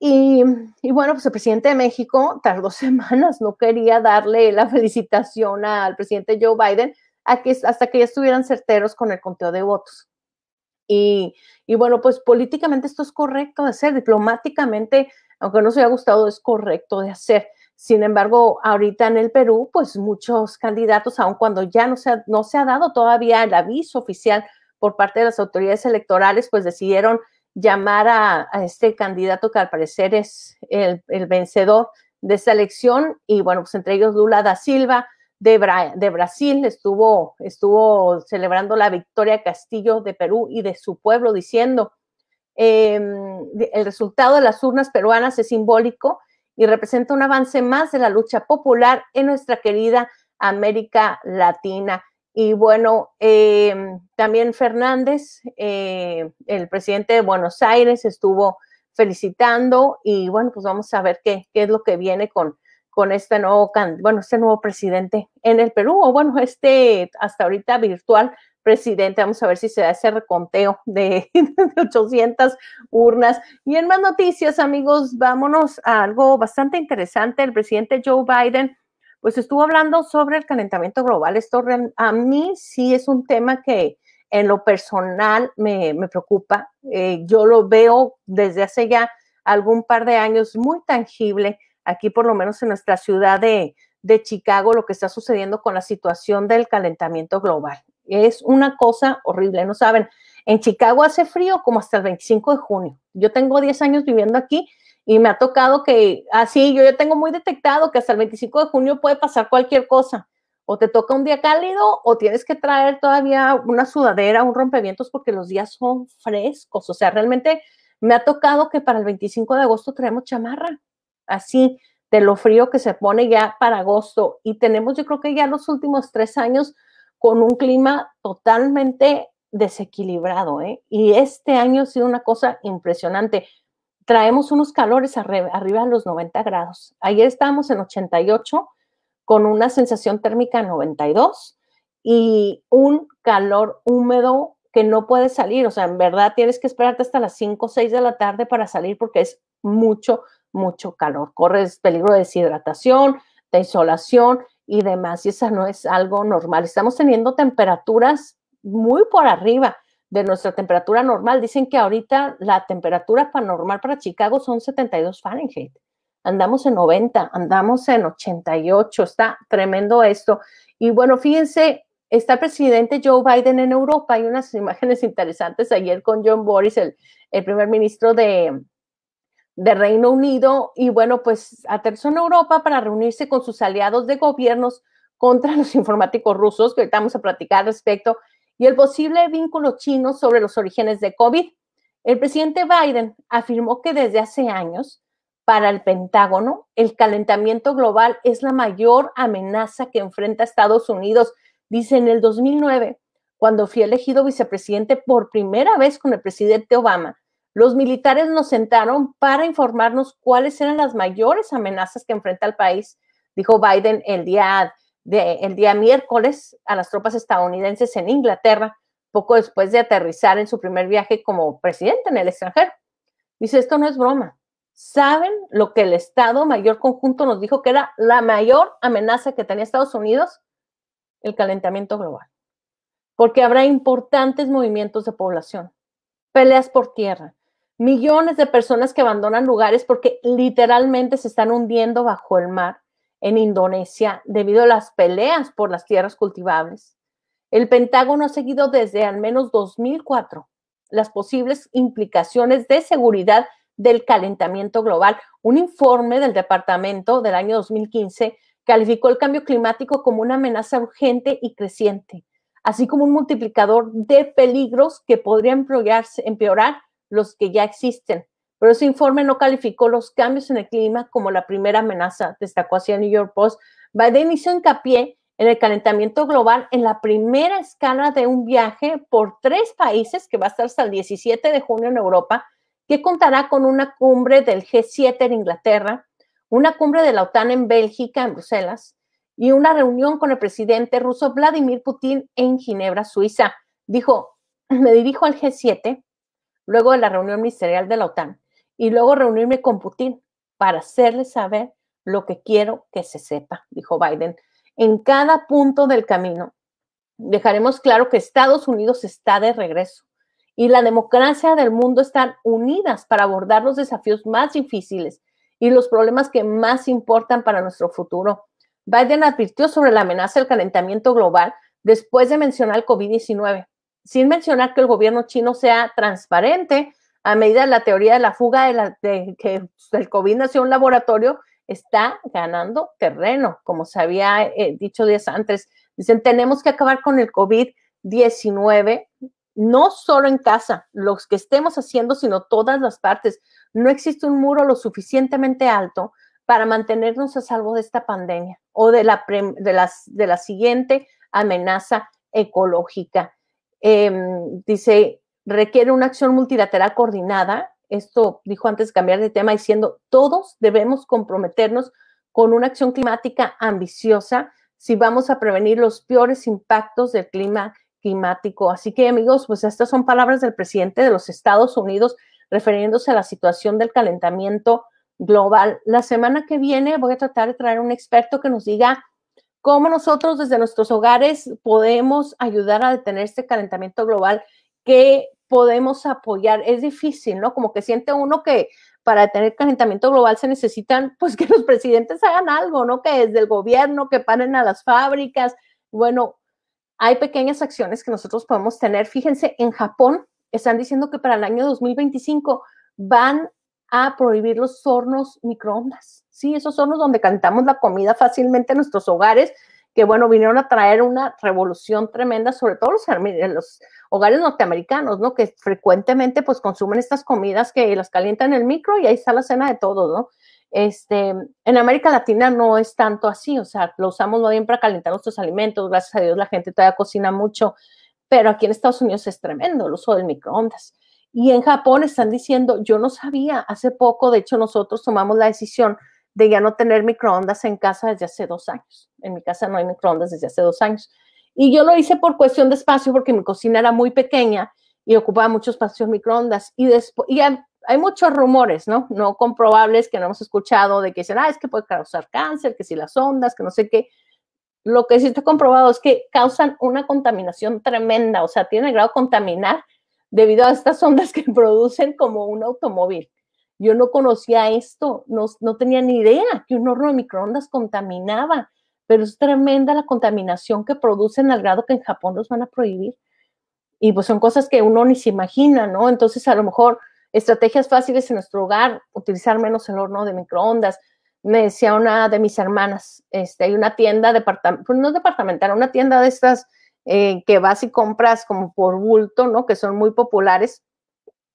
Y, bueno, pues el presidente de México tardó semanas, no quería darle la felicitación al presidente Joe Biden hasta que ya estuvieran certeros con el conteo de votos. Y, bueno, pues políticamente esto es correcto de hacer, diplomáticamente, aunque no se haya gustado, es correcto de hacer. Sin embargo, ahorita en el Perú, pues muchos candidatos, aun cuando ya no no se ha dado todavía el aviso oficial por parte de las autoridades electorales, pues decidieron llamar a, este candidato que al parecer es el, vencedor de esta elección y bueno, pues entre ellos Lula da Silva de, Brasil estuvo, estuvo celebrando la victoria Castillo de Perú y de su pueblo diciendo em, el resultado de las urnas peruanas es simbólico y representa un avance más de la lucha popular en nuestra querida América Latina. Y bueno, em, también Fernández, eh, el presidente de Buenos Aires, estuvo felicitando y bueno, pues vamos a ver qué, qué es lo que viene con, con este nuevo, bueno, este nuevo presidente en el Perú, o bueno, este hasta ahorita virtual presidente. Vamos a ver si se da ese reconteo de, de 800 urnas. Y en más noticias, amigos, vámonos a algo bastante interesante. El presidente Joe Biden pues estuvo hablando sobre el calentamiento global. Esto a mí sí es un tema que en lo personal me, preocupa. Eh, yo lo veo desde hace ya algún par de años muy tangible aquí, por lo menos en nuestra ciudad de, de Chicago, lo que está sucediendo con la situación del calentamiento global. Es una cosa horrible, no saben. En Chicago hace frío como hasta el 25 de junio. Yo tengo 10 años viviendo aquí y me ha tocado que así, ah, yo ya tengo muy detectado que hasta el 25 de junio puede pasar cualquier cosa. O te toca un día cálido o tienes que traer todavía una sudadera, un rompevientos porque los días son frescos. O sea, realmente me ha tocado que para el 25 de agosto traemos chamarra. Así, de lo frío que se pone ya para agosto. Y tenemos, yo creo que ya los últimos tres años con un clima totalmente desequilibrado. ¿eh? Y este año ha sido una cosa impresionante traemos unos calores arriba, a los 90 grados. Ayer estábamos en 88 con una sensación térmica 92 y un calor húmedo que no puede salir. O sea, en verdad tienes que esperarte hasta las 5 o 6 de la tarde para salir porque es mucho, mucho calor. Corres peligro de deshidratación, de insolación y demás. Y esa no es algo normal. Estamos teniendo temperaturas muy por arriba de nuestra temperatura normal. Dicen que ahorita la temperatura normal para Chicago son 72 Fahrenheit. Andamos en 90, andamos en 88, está tremendo esto. Y bueno, fíjense, está el presidente Joe Biden en Europa. Hay unas imágenes interesantes ayer con John Boris, el, el primer ministro de, de Reino Unido y bueno, pues aterrizó en Europa para reunirse con sus aliados de gobiernos contra los informáticos rusos, que ahorita vamos a platicar respecto, y el posible vínculo chino sobre los orígenes de COVID. El presidente Biden afirmó que desde hace años, para el Pentágono, el calentamiento global es la mayor amenaza que enfrenta Estados Unidos. Dice en el 2009, cuando fui elegido vicepresidente por primera vez con el presidente Obama, los militares nos sentaron para informarnos cuáles eran las mayores amenazas que enfrenta el país, dijo Biden el día el día miércoles a las tropas estadounidenses en Inglaterra, poco después de aterrizar en su primer viaje como presidente en el extranjero. Dice, esto no es broma. ¿Saben lo que el Estado Mayor Conjunto nos dijo que era la mayor amenaza que tenía Estados Unidos? El calentamiento global. Porque habrá importantes movimientos de población, peleas por tierra, millones de personas que abandonan lugares porque literalmente se están hundiendo bajo el mar en Indonesia debido a las peleas por las tierras cultivables, el Pentágono ha seguido desde al menos 2004 las posibles implicaciones de seguridad del calentamiento global. Un informe del departamento del año 2015 calificó el cambio climático como una amenaza urgente y creciente, así como un multiplicador de peligros que podrían empeorar los que ya existen pero ese informe no calificó los cambios en el clima como la primera amenaza, destacó hacia el New York Post. Biden hizo hincapié en el calentamiento global en la primera escala de un viaje por tres países que va a estar hasta el 17 de junio en Europa, que contará con una cumbre del G7 en Inglaterra, una cumbre de la OTAN en Bélgica, en Bruselas, y una reunión con el presidente ruso Vladimir Putin en Ginebra, Suiza. Dijo, me dirijo al G7 luego de la reunión ministerial de la OTAN y luego reunirme con Putin para hacerle saber lo que quiero que se sepa, dijo Biden. En cada punto del camino dejaremos claro que Estados Unidos está de regreso y la democracia del mundo están unidas para abordar los desafíos más difíciles y los problemas que más importan para nuestro futuro. Biden advirtió sobre la amenaza del calentamiento global después de mencionar el COVID-19, sin mencionar que el gobierno chino sea transparente a medida la teoría de la fuga de, que el COVID nació en un laboratorio, está ganando terreno, como se había eh, dicho días antes. Dicen, tenemos que acabar con el COVID-19, no solo en casa, los que estemos haciendo, sino todas las partes. No existe un muro lo suficientemente alto para mantenernos a salvo de esta pandemia o de la, de las, de la siguiente amenaza ecológica. Em, dice, requiere una acción multilateral coordinada. Esto dijo antes de cambiar de tema, diciendo, todos debemos comprometernos con una acción climática ambiciosa si vamos a prevenir los peores impactos del clima climático. Así que amigos, pues estas son palabras del presidente de los Estados Unidos refiriéndose a la situación del calentamiento global. La semana que viene voy a tratar de traer un experto que nos diga cómo nosotros desde nuestros hogares podemos ayudar a detener este calentamiento global, que podemos apoyar. Es difícil, ¿no? Como que siente uno que para tener calentamiento global se necesitan, pues, que los presidentes hagan algo, ¿no? Que desde el gobierno, que paren a las fábricas. Bueno, hay pequeñas acciones que nosotros podemos tener. Fíjense, en Japón están diciendo que para el año 2025 van a prohibir los hornos microondas. Sí, esos hornos donde cantamos la comida fácilmente en nuestros hogares, que bueno, vinieron a traer una revolución tremenda, sobre todo los, los hogares norteamericanos, ¿no? Que frecuentemente pues consumen estas comidas que las calientan en el micro y ahí está la cena de todo. ¿no? Este, en América Latina no es tanto así, o sea, lo usamos muy bien para calentar nuestros alimentos, gracias a Dios la gente todavía cocina mucho, pero aquí en Estados Unidos es tremendo el uso del microondas. Y en Japón están diciendo, yo no sabía, hace poco, de hecho nosotros tomamos la decisión de ya no tener microondas en casa desde hace dos años. En mi casa no hay microondas desde hace dos años. Y yo lo hice por cuestión de espacio, porque mi cocina era muy pequeña y ocupaba mucho espacio microondas. Y, hay, muchos rumores, ¿no? No comprobables que no hemos escuchado de que dicen, ah, es que puede causar cáncer, que si las ondas, que no sé qué. Lo que sí está comprobado es que causan una contaminación tremenda, o sea, tiene grado contaminar debido a estas ondas que producen como un automóvil. Yo no conocía esto, no, tenía ni idea que un horno de microondas contaminaba, pero es tremenda la contaminación que producen al grado que en Japón los van a prohibir. Y pues son cosas que uno ni se imagina, ¿no? Entonces a lo mejor estrategias fáciles en nuestro hogar, utilizar menos el horno de microondas. Me decía una de mis hermanas, este, hay una tienda departamental, pues, no departamental, una tienda de estas eh, que vas y compras como por bulto, ¿no? Que son muy populares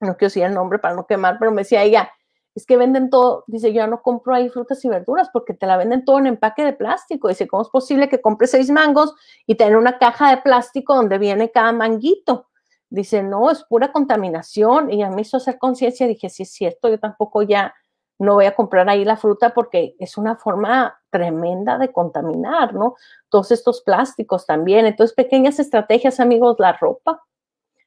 no quiero decir el nombre para no quemar, pero me decía ella, es que venden todo, dice, yo ya no compro ahí frutas y verduras porque te la venden todo en empaque de plástico. Dice, ¿cómo es posible que compre seis mangos y tener una caja de plástico donde viene cada manguito? Dice, no, es pura contaminación. Y a mí hizo hacer conciencia, dije, sí es cierto, yo tampoco ya no voy a comprar ahí la fruta porque es una forma tremenda de contaminar, ¿no? Todos estos plásticos también. Entonces, pequeñas estrategias, amigos, la ropa,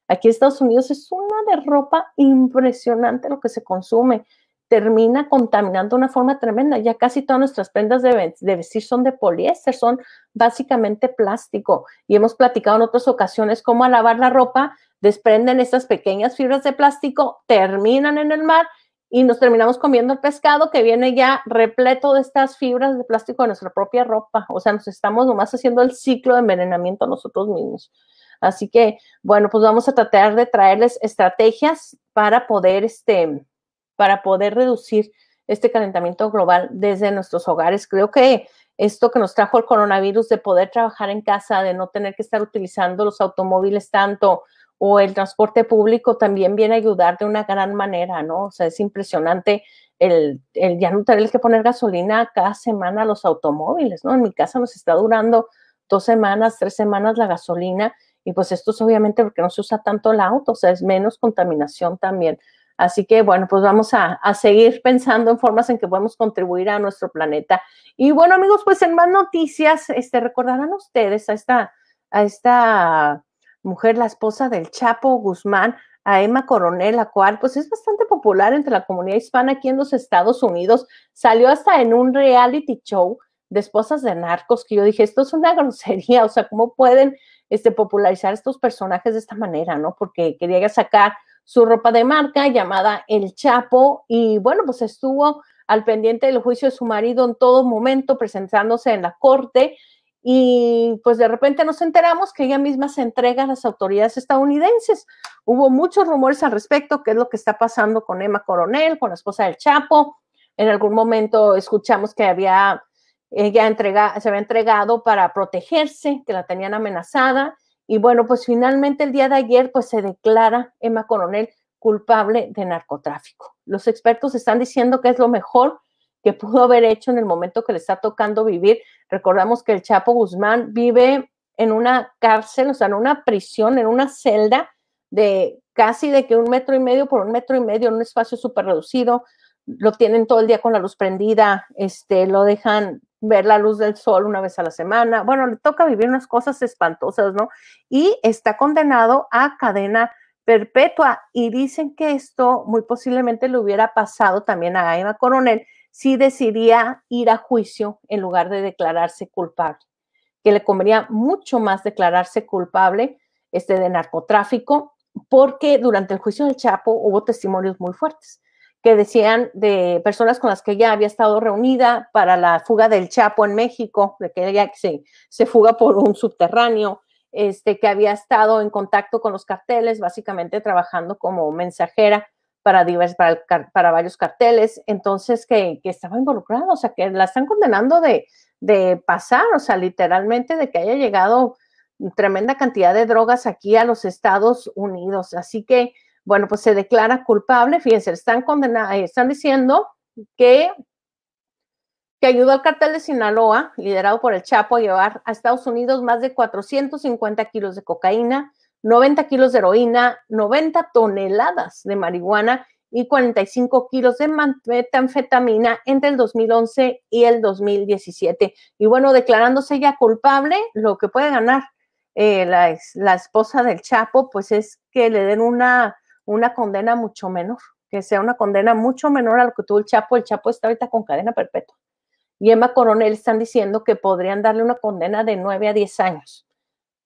Aquí en Estados Unidos es una de ropa impresionante lo que se consume. Termina contaminando de una forma tremenda. Ya casi todas nuestras prendas de, vestir son de poliéster, son básicamente plástico. Y hemos platicado en otras ocasiones cómo al lavar la ropa desprenden estas pequeñas fibras de plástico, terminan en el mar y nos terminamos comiendo el pescado que viene ya repleto de estas fibras de plástico de nuestra propia ropa. O sea, nos estamos nomás haciendo el ciclo de envenenamiento nosotros mismos. Así que, bueno, pues vamos a tratar de traerles estrategias para poder, este, para poder reducir este calentamiento global desde nuestros hogares. Creo que esto que nos trajo el coronavirus de poder trabajar en casa, de no tener que estar utilizando los automóviles tanto o el transporte público también viene a ayudar de una gran manera, ¿no? O sea, es impresionante el, el ya no tener que poner gasolina cada semana los automóviles, ¿no? En mi casa nos está durando dos semanas, tres semanas la gasolina y pues esto es obviamente porque no se usa tanto el auto, o sea, es menos contaminación también. Así que bueno, pues vamos a, seguir pensando en formas en que podemos contribuir a nuestro planeta. Y bueno, amigos, pues en más noticias, este, recordarán ustedes a esta, a esta mujer, la esposa del Chapo Guzmán, a Emma Coronel, la cual pues es bastante popular entre la comunidad hispana aquí en los Estados Unidos. Salió hasta en un reality show de esposas de narcos que yo dije, esto es una grosería, o sea, ¿cómo pueden este, popularizar estos personajes de esta manera, ¿no? Porque quería sacar su ropa de marca llamada El Chapo y bueno, pues estuvo al pendiente del juicio de su marido en todo momento, presentándose en la corte y pues de repente nos enteramos que ella misma se entrega a las autoridades estadounidenses. Hubo muchos rumores al respecto, qué es lo que está pasando con Emma Coronel, con la esposa del Chapo. En algún momento escuchamos que había ella se había entregado para protegerse, que la tenían amenazada. Y bueno, pues finalmente el día de ayer, pues se declara Emma Coronel culpable de narcotráfico. Los expertos están diciendo que es lo mejor que pudo haber hecho en el momento que le está tocando vivir. Recordamos que el Chapo Guzmán vive en una cárcel, o sea, en una prisión, en una celda de casi de que un metro y medio por un metro y medio, en un espacio súper reducido, lo tienen todo el día con la luz prendida, este, lo dejan ver la luz del sol una vez a la semana. Bueno, le toca vivir unas cosas espantosas, ¿no? Y está condenado a cadena perpetua. Y dicen que esto muy posiblemente le hubiera pasado también a Emma Coronel si decidía ir a juicio en lugar de declararse culpable, que le convenía mucho más declararse culpable este, de narcotráfico, porque durante el juicio del Chapo hubo testimonios muy fuertes que decían de personas con las que ya había estado reunida para la fuga del Chapo en México, de que ella se, se fuga por un subterráneo, este, que había estado en contacto con los carteles, básicamente trabajando como mensajera para, para, varios carteles, entonces que, que estaba involucrada, o sea, que la están condenando de, de pasar, o sea, literalmente de que haya llegado tremenda cantidad de drogas aquí a los Estados Unidos. Así que bueno, pues se declara culpable. Fíjense, están, condenados, eh, están diciendo que, que ayudó al cartel de Sinaloa, liderado por el Chapo, a llevar a Estados Unidos más de 450 kilos de cocaína, 90 kilos de heroína, 90 toneladas de marihuana y 45 kilos de metanfetamina entre el 2011 y el 2017. Y bueno, declarándose ya culpable, lo que puede ganar eh, la, esposa del Chapo, pues es que le den una una condena mucho menor, que sea una condena mucho menor a lo que tuvo el Chapo. El Chapo está ahorita con cadena perpetua. Y Emma Coronel están diciendo que podrían darle una condena de 9 a 10 años.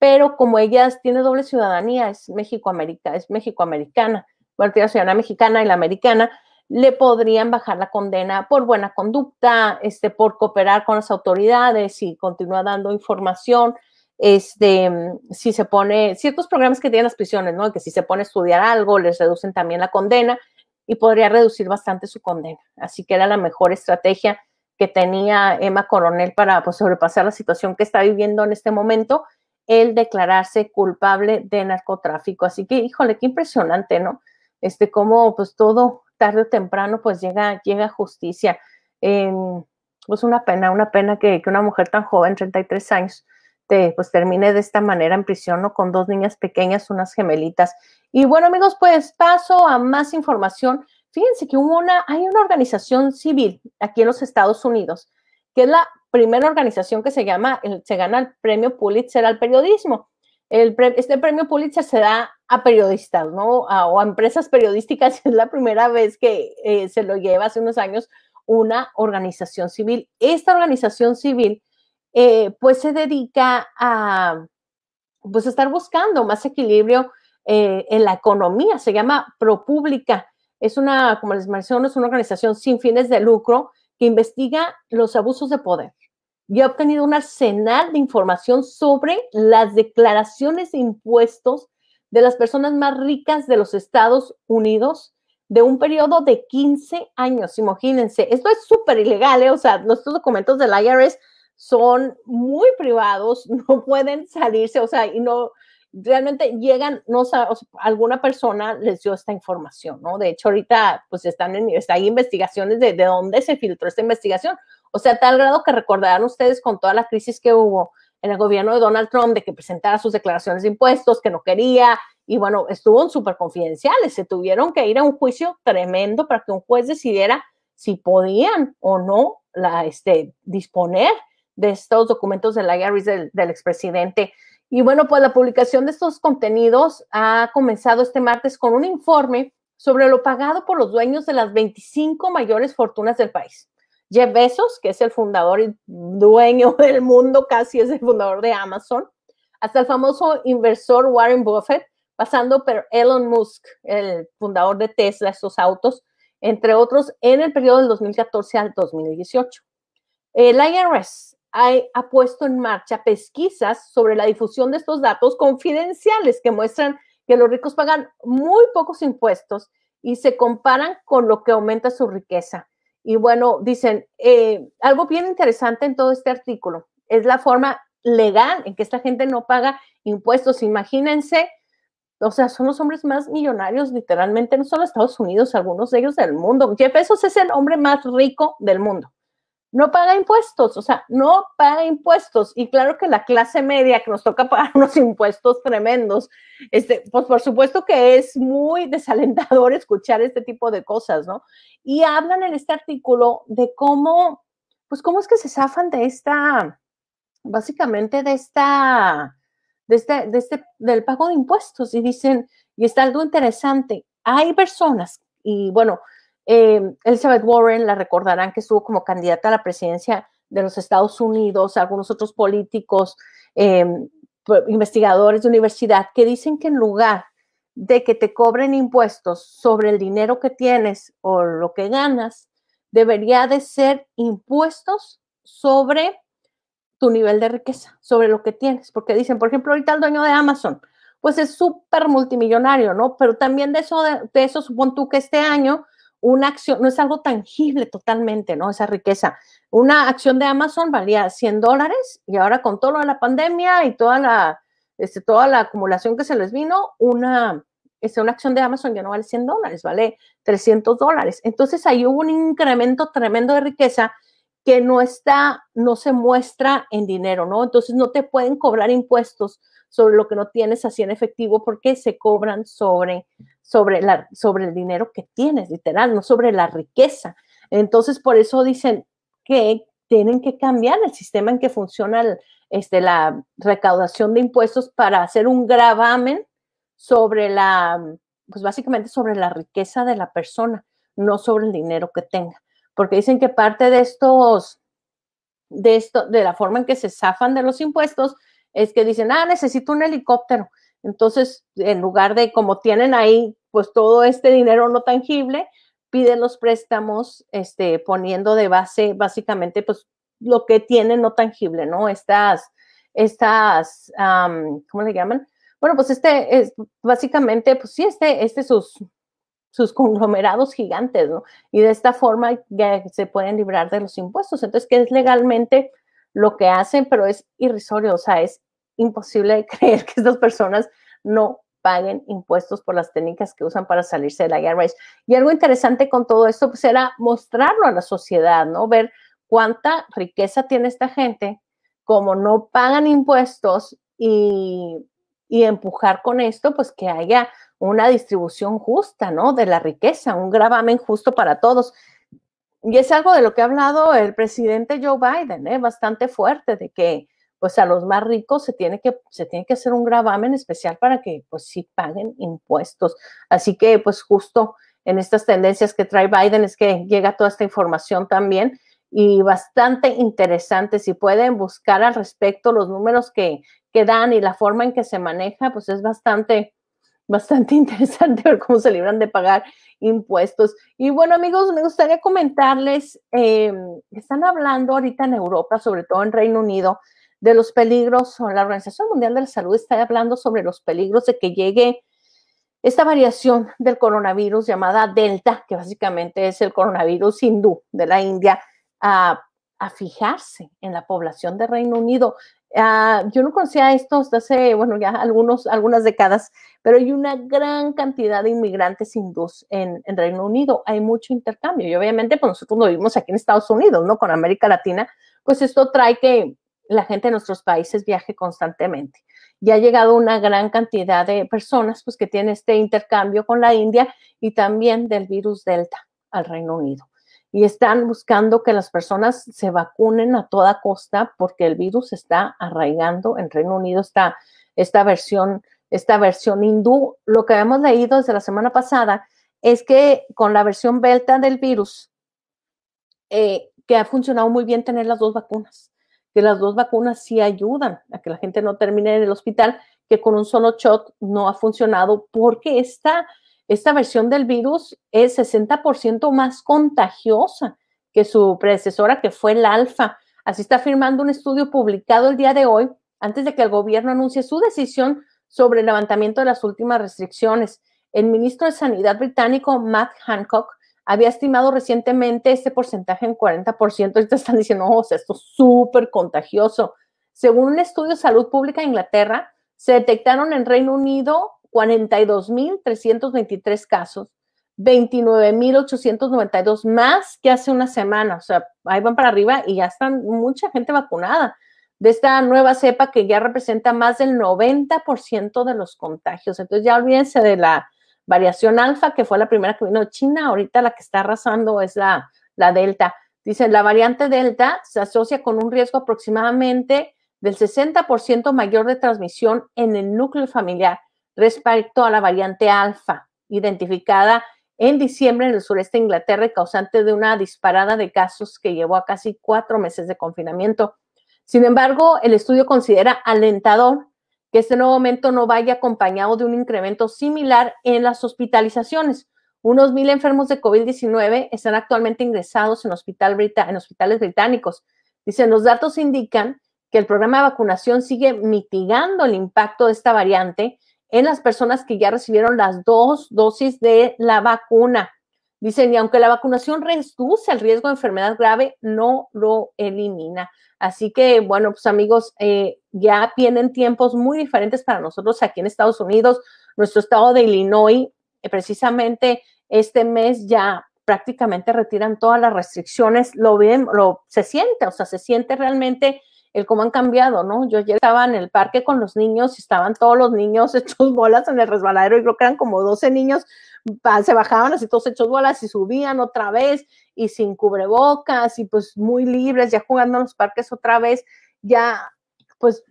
Pero como ella tiene doble ciudadanía, es México-americana, es México-americana, bueno, tiene la mexicana y la americana, le podrían bajar la condena por buena conducta, este, por cooperar con las autoridades y continúa dando información, este, mm, si se pone, ciertos programas que tienen las prisiones, ¿no? Que si se pone a estudiar algo, les reducen también la condena y podría reducir bastante su condena. Así que era la mejor estrategia que tenía Emma Coronel para pues, sobrepasar la situación que está viviendo en este momento, el declararse culpable de narcotráfico. Así que, híjole, qué impresionante, ¿no? Este, cómo pues todo tarde o temprano pues llega, llega justicia. Eh, pues una pena, una pena que, que una mujer tan joven, 33 años, este, pues termine de esta manera en prisión, Con dos niñas pequeñas, unas gemelitas. Y bueno, amigos, pues paso a más información. Fíjense que hay una organización civil aquí en los Estados Unidos, que es la primera organización que se llama, se gana el premio Pulitzer al periodismo. El este premio Pulitzer se da a periodistas, ¿no? o a empresas periodísticas. Es la primera vez que eh, se lo lleva hace unos años una organización civil. Esta organización civil eh, pues se dedica a pues estar buscando más equilibrio eh, en la economía. Se llama ProPública. Es una, como les menciono, es una organización sin fines de lucro que investiga los abusos de poder y ha obtenido un arsenal de información sobre las declaraciones de impuestos de las personas más ricas de los Estados Unidos de un periodo de 15 años. Imagínense, esto es súper ilegal, ¿eh? o sea, nuestros documentos del IRS son muy privados, no pueden salirse, o sea, y no, realmente llegan, no alguna persona les dio esta información, ¿no? De hecho, ahorita pues están en, hay investigaciones de, dónde se filtró esta investigación. O sea, tal grado que recordarán ustedes con toda la crisis que hubo en el gobierno de Donald Trump de que presentara sus declaraciones de impuestos, que no quería, y bueno, estuvo en súper confidenciales, se tuvieron que ir a un juicio tremendo para que un juez decidiera si podían o no la, este, disponer de estos documentos del la IRS del, del expresidente. Y bueno, pues la publicación de estos contenidos ha comenzado este martes con un informe sobre lo pagado por los dueños de las 25 mayores fortunas del país. Jeff Bezos, que es el fundador y dueño del mundo, casi es el fundador de Amazon, hasta el famoso inversor Warren Buffett, pasando por Elon Musk, el fundador de Tesla, estos autos, entre otros, en el periodo del 2014 al 2018. El IRS ha, ha puesto en marcha pesquisas sobre la difusión de estos datos confidenciales que muestran que los ricos pagan muy pocos impuestos y se comparan con lo que aumenta su riqueza. Y bueno, dicen, eh, algo bien interesante en todo este artículo es la forma legal en que esta gente no paga impuestos. Imagínense, o sea, son los hombres más millonarios literalmente, no solo Estados Unidos, algunos de ellos del mundo. Jeff Bezos es el hombre más rico del mundo no paga impuestos, o sea, no paga impuestos. Y claro que la clase media que nos toca pagar unos impuestos tremendos, este, pues por supuesto que es muy desalentador escuchar este tipo de cosas, ¿no? Y hablan en este artículo de cómo, pues cómo es que se zafan de esta, básicamente de esta, de este, de este, del pago de impuestos. Y dicen, y está algo interesante, hay personas, y bueno, Em, Elizabeth Warren, la recordarán que estuvo como candidata a la presidencia de los Estados Unidos, algunos otros políticos, em, investigadores de universidad, que dicen que en lugar de que te cobren impuestos sobre el dinero que tienes o lo que ganas, debería de ser impuestos sobre tu nivel de riqueza, sobre lo que tienes. Porque dicen, por ejemplo, ahorita el dueño de Amazon, pues es súper multimillonario, ¿no? Pero también de eso, de, eso supón tú que este año una acción, no es algo tangible totalmente, ¿no? Esa riqueza. Una acción de Amazon valía 100 dólares y ahora con todo la pandemia y toda la, este, toda la acumulación que se les vino, una, este, una acción de Amazon ya no vale 100 dólares, vale 300 dólares. Entonces ahí hubo un incremento tremendo de riqueza que no está, no se muestra en dinero, ¿no? Entonces no te pueden cobrar impuestos sobre lo que no tienes así en efectivo porque se cobran sobre, sobre, la, sobre el dinero que tienes, literal, no sobre la riqueza. Entonces por eso dicen que tienen que cambiar el sistema en que funciona este, la recaudación de impuestos para hacer un gravamen sobre la, pues básicamente sobre la riqueza de la persona, no sobre el dinero que tenga porque dicen que parte de estos, de esto, de la forma en que se zafan de los impuestos, es que dicen, ah, necesito un helicóptero. Entonces, en lugar de como tienen ahí, pues todo este dinero no tangible, piden los préstamos, este, poniendo de base básicamente, pues lo que tienen no tangible, ¿no? Estas, estas, ¿cómo le llaman? Bueno, pues este es básicamente, pues sí, este, este sus, sus conglomerados gigantes, ¿no? Y de esta forma ya se pueden librar de los impuestos. Entonces, que es legalmente lo que hacen, pero es irrisorio, o sea, es imposible creer que estas personas no paguen impuestos por las técnicas que usan para salirse de la guerra. Y algo interesante con todo esto pues, era mostrarlo a la sociedad, ¿no? Ver cuánta riqueza tiene esta gente, como no pagan impuestos y empujar con esto, pues que haya una distribución justa, ¿no? De la riqueza, un gravamen justo para todos. Y es algo de lo que ha hablado el presidente Joe Biden, ¿eh? bastante fuerte, de que pues a los más ricos se tiene que, se tiene que hacer un gravamen especial para que pues sí paguen impuestos. Así que pues justo en estas tendencias que trae Biden es que llega toda esta información también y bastante interesante. Si pueden buscar al respecto los números que, que dan y la forma en que se maneja, pues es bastante bastante interesante ver cómo se libran de pagar impuestos. Y bueno, amigos, me gustaría comentarles, em, están hablando ahorita en Europa, sobre todo en Reino Unido, de los peligros, la Organización Mundial de la Salud está hablando sobre los peligros de que llegue esta variación del coronavirus llamada Delta, que básicamente es el coronavirus hindú de la India, a, a fijarse en la población de Reino Unido. Ah, yo no conocía esto hasta hace, bueno, ya algunos, algunas décadas, pero hay una gran cantidad de inmigrantes hindús en, en Reino Unido. Hay mucho intercambio y obviamente pues nosotros lo vivimos aquí en Estados Unidos, ¿no? Con América Latina, pues esto trae que la gente de nuestros países viaje constantemente. Y ha llegado una gran cantidad de personas pues que tienen este intercambio con la India y también del virus Delta al Reino Unido y están buscando que las personas se vacunen a toda costa porque el virus está arraigando en Reino Unido, está esta versión, esta versión hindú. Lo que hemos leído desde la semana pasada es que con la versión delta del virus, eh, que ha funcionado muy bien tener las dos vacunas, que las dos vacunas sí ayudan a que la gente no termine en el hospital, que con un solo shot no ha funcionado porque está esta versión del virus es 60% más contagiosa que su predecesora, que fue el alfa. Así está afirmando un estudio publicado el día de hoy, antes de que el gobierno anuncie su decisión sobre el levantamiento de las últimas restricciones. El ministro de Sanidad británico, Matt Hancock, había estimado recientemente este porcentaje en 40%. Ahorita están diciendo, oh, o sea, esto es súper contagioso. Según un estudio de salud pública de Inglaterra, se detectaron en Reino Unido 42.323 casos, 29.892 más que hace una semana. O sea, ahí van para arriba y ya están mucha gente vacunada de esta nueva cepa que ya representa más del 90% de los contagios. Entonces ya olvídense de la variación alfa, que fue la primera que vino China, ahorita la que está arrasando es la, la delta. Dicen, la variante delta se asocia con un riesgo aproximadamente del 60% mayor de transmisión en el núcleo familiar respecto a la variante alfa, identificada en diciembre en el sureste de Inglaterra y causante de una disparada de casos que llevó a casi cuatro meses de confinamiento. Sin embargo, el estudio considera alentador que este nuevo aumento no vaya acompañado de un incremento similar en las hospitalizaciones. Unos mil enfermos de COVID-19 están actualmente ingresados en, en hospitales británicos. Dicen, los datos indican que el programa de vacunación sigue mitigando el impacto de esta variante en las personas que ya recibieron las dos dosis de la vacuna. Dicen, y aunque la vacunación reduce el riesgo de enfermedad grave, no lo elimina. Así que, bueno, pues amigos, eh, ya tienen tiempos muy diferentes para nosotros aquí en Estados Unidos. Nuestro estado de Illinois, eh, precisamente este mes ya prácticamente retiran todas las restricciones. Lo ven, lo, se siente, o sea, se siente realmente el cómo han cambiado, ¿no? Yo ya estaba en el parque con los niños y estaban todos los niños hechos bolas en el resbaladero y creo que eran como 12 niños, se bajaban así todos hechos bolas y subían otra vez y sin cubrebocas y pues muy libres, ya jugando en los parques otra vez, ya pues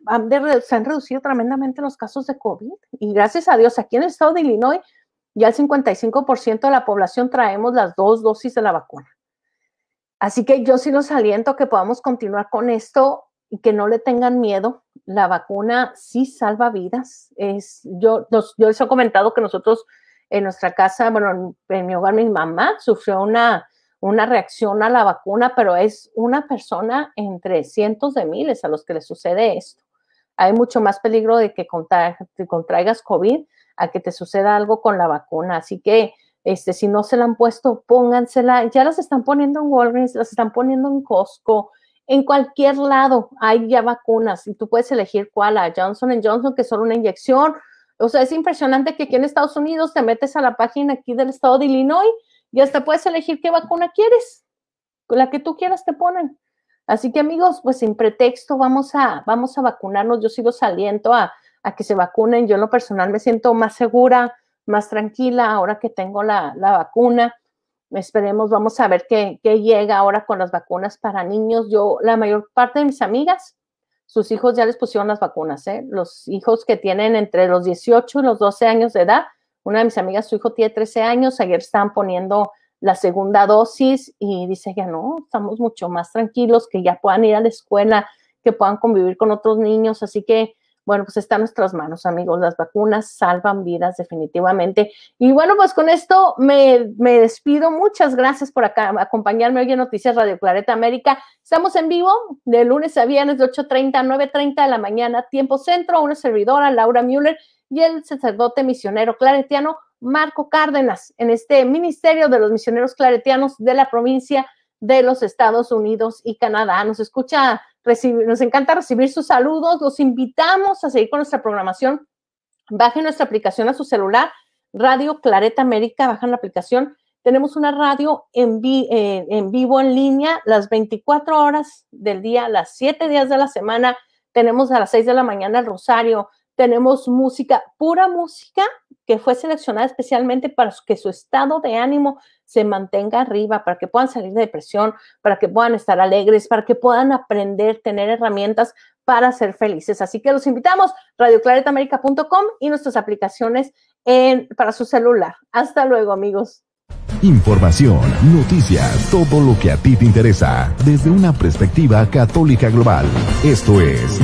se han reducido tremendamente los casos de COVID y gracias a Dios aquí en el estado de Illinois ya el 55% de la población traemos las dos dosis de la vacuna. Así que yo sí los aliento que podamos continuar con esto y que no le tengan miedo. La vacuna sí salva vidas. Es, yo, yo les he comentado que nosotros en nuestra casa, bueno, en, mi hogar, mi mamá sufrió una, una reacción a la vacuna, pero es una persona entre cientos de miles a los que le sucede esto. Hay mucho más peligro de que contraigas COVID a que te suceda algo con la vacuna. Así que este, si no se la han puesto, póngansela. Ya las están poniendo en Walgreens, las están poniendo en Costco, en cualquier lado hay ya vacunas y tú puedes elegir cuál, a Johnson Johnson, que es solo una inyección. O sea, es impresionante que aquí en Estados Unidos te metes a la página aquí del estado de Illinois y hasta puedes elegir qué vacuna quieres. La que tú quieras te ponen. Así que amigos, pues sin pretexto vamos a, vamos a vacunarnos. Yo sigo saliendo a, a que se vacunen. Yo en lo personal me siento más segura, más tranquila ahora que tengo la, la vacuna esperemos, vamos a ver qué, qué, llega ahora con las vacunas para niños. Yo, la mayor parte de mis amigas, sus hijos ya les pusieron las vacunas, ¿eh? Los hijos que tienen entre los 18 y los 12 años de edad, una de mis amigas, su hijo tiene 13 años, ayer están poniendo la segunda dosis y dice ya no, estamos mucho más tranquilos, que ya puedan ir a la escuela, que puedan convivir con otros niños, así que bueno, pues está en nuestras manos, amigos. Las vacunas salvan vidas definitivamente. Y bueno, pues con esto me, despido. Muchas gracias por acá, acompañarme hoy en Noticias Radio Clareta América. Estamos en vivo de lunes a viernes de 8.30 a 9.30 de la mañana, tiempo centro. Una servidora, Laura Müller, y el sacerdote misionero claretiano Marco Cárdenas en este Ministerio de los Misioneros Claretianos de la provincia de los Estados Unidos y Canadá. Nos escucha nos encanta recibir sus saludos, los invitamos a seguir con nuestra programación. Baje nuestra aplicación a su celular, Radio Clareta América, bajan la aplicación. Tenemos una radio en, eh, en vivo en línea las 24 horas del día, las 7 días de la semana. Tenemos a las 6 de la mañana el Rosario, tenemos música, pura música que fue seleccionada especialmente para que su estado de ánimo se mantenga arriba, para que puedan salir de depresión, para que puedan estar alegres, para que puedan aprender, tener herramientas para ser felices. Así que los invitamos, radioclaretamerica.com y nuestras aplicaciones para su celular. Hasta luego, amigos. Información, noticias, todo lo que a ti te interesa desde una perspectiva católica global. Esto es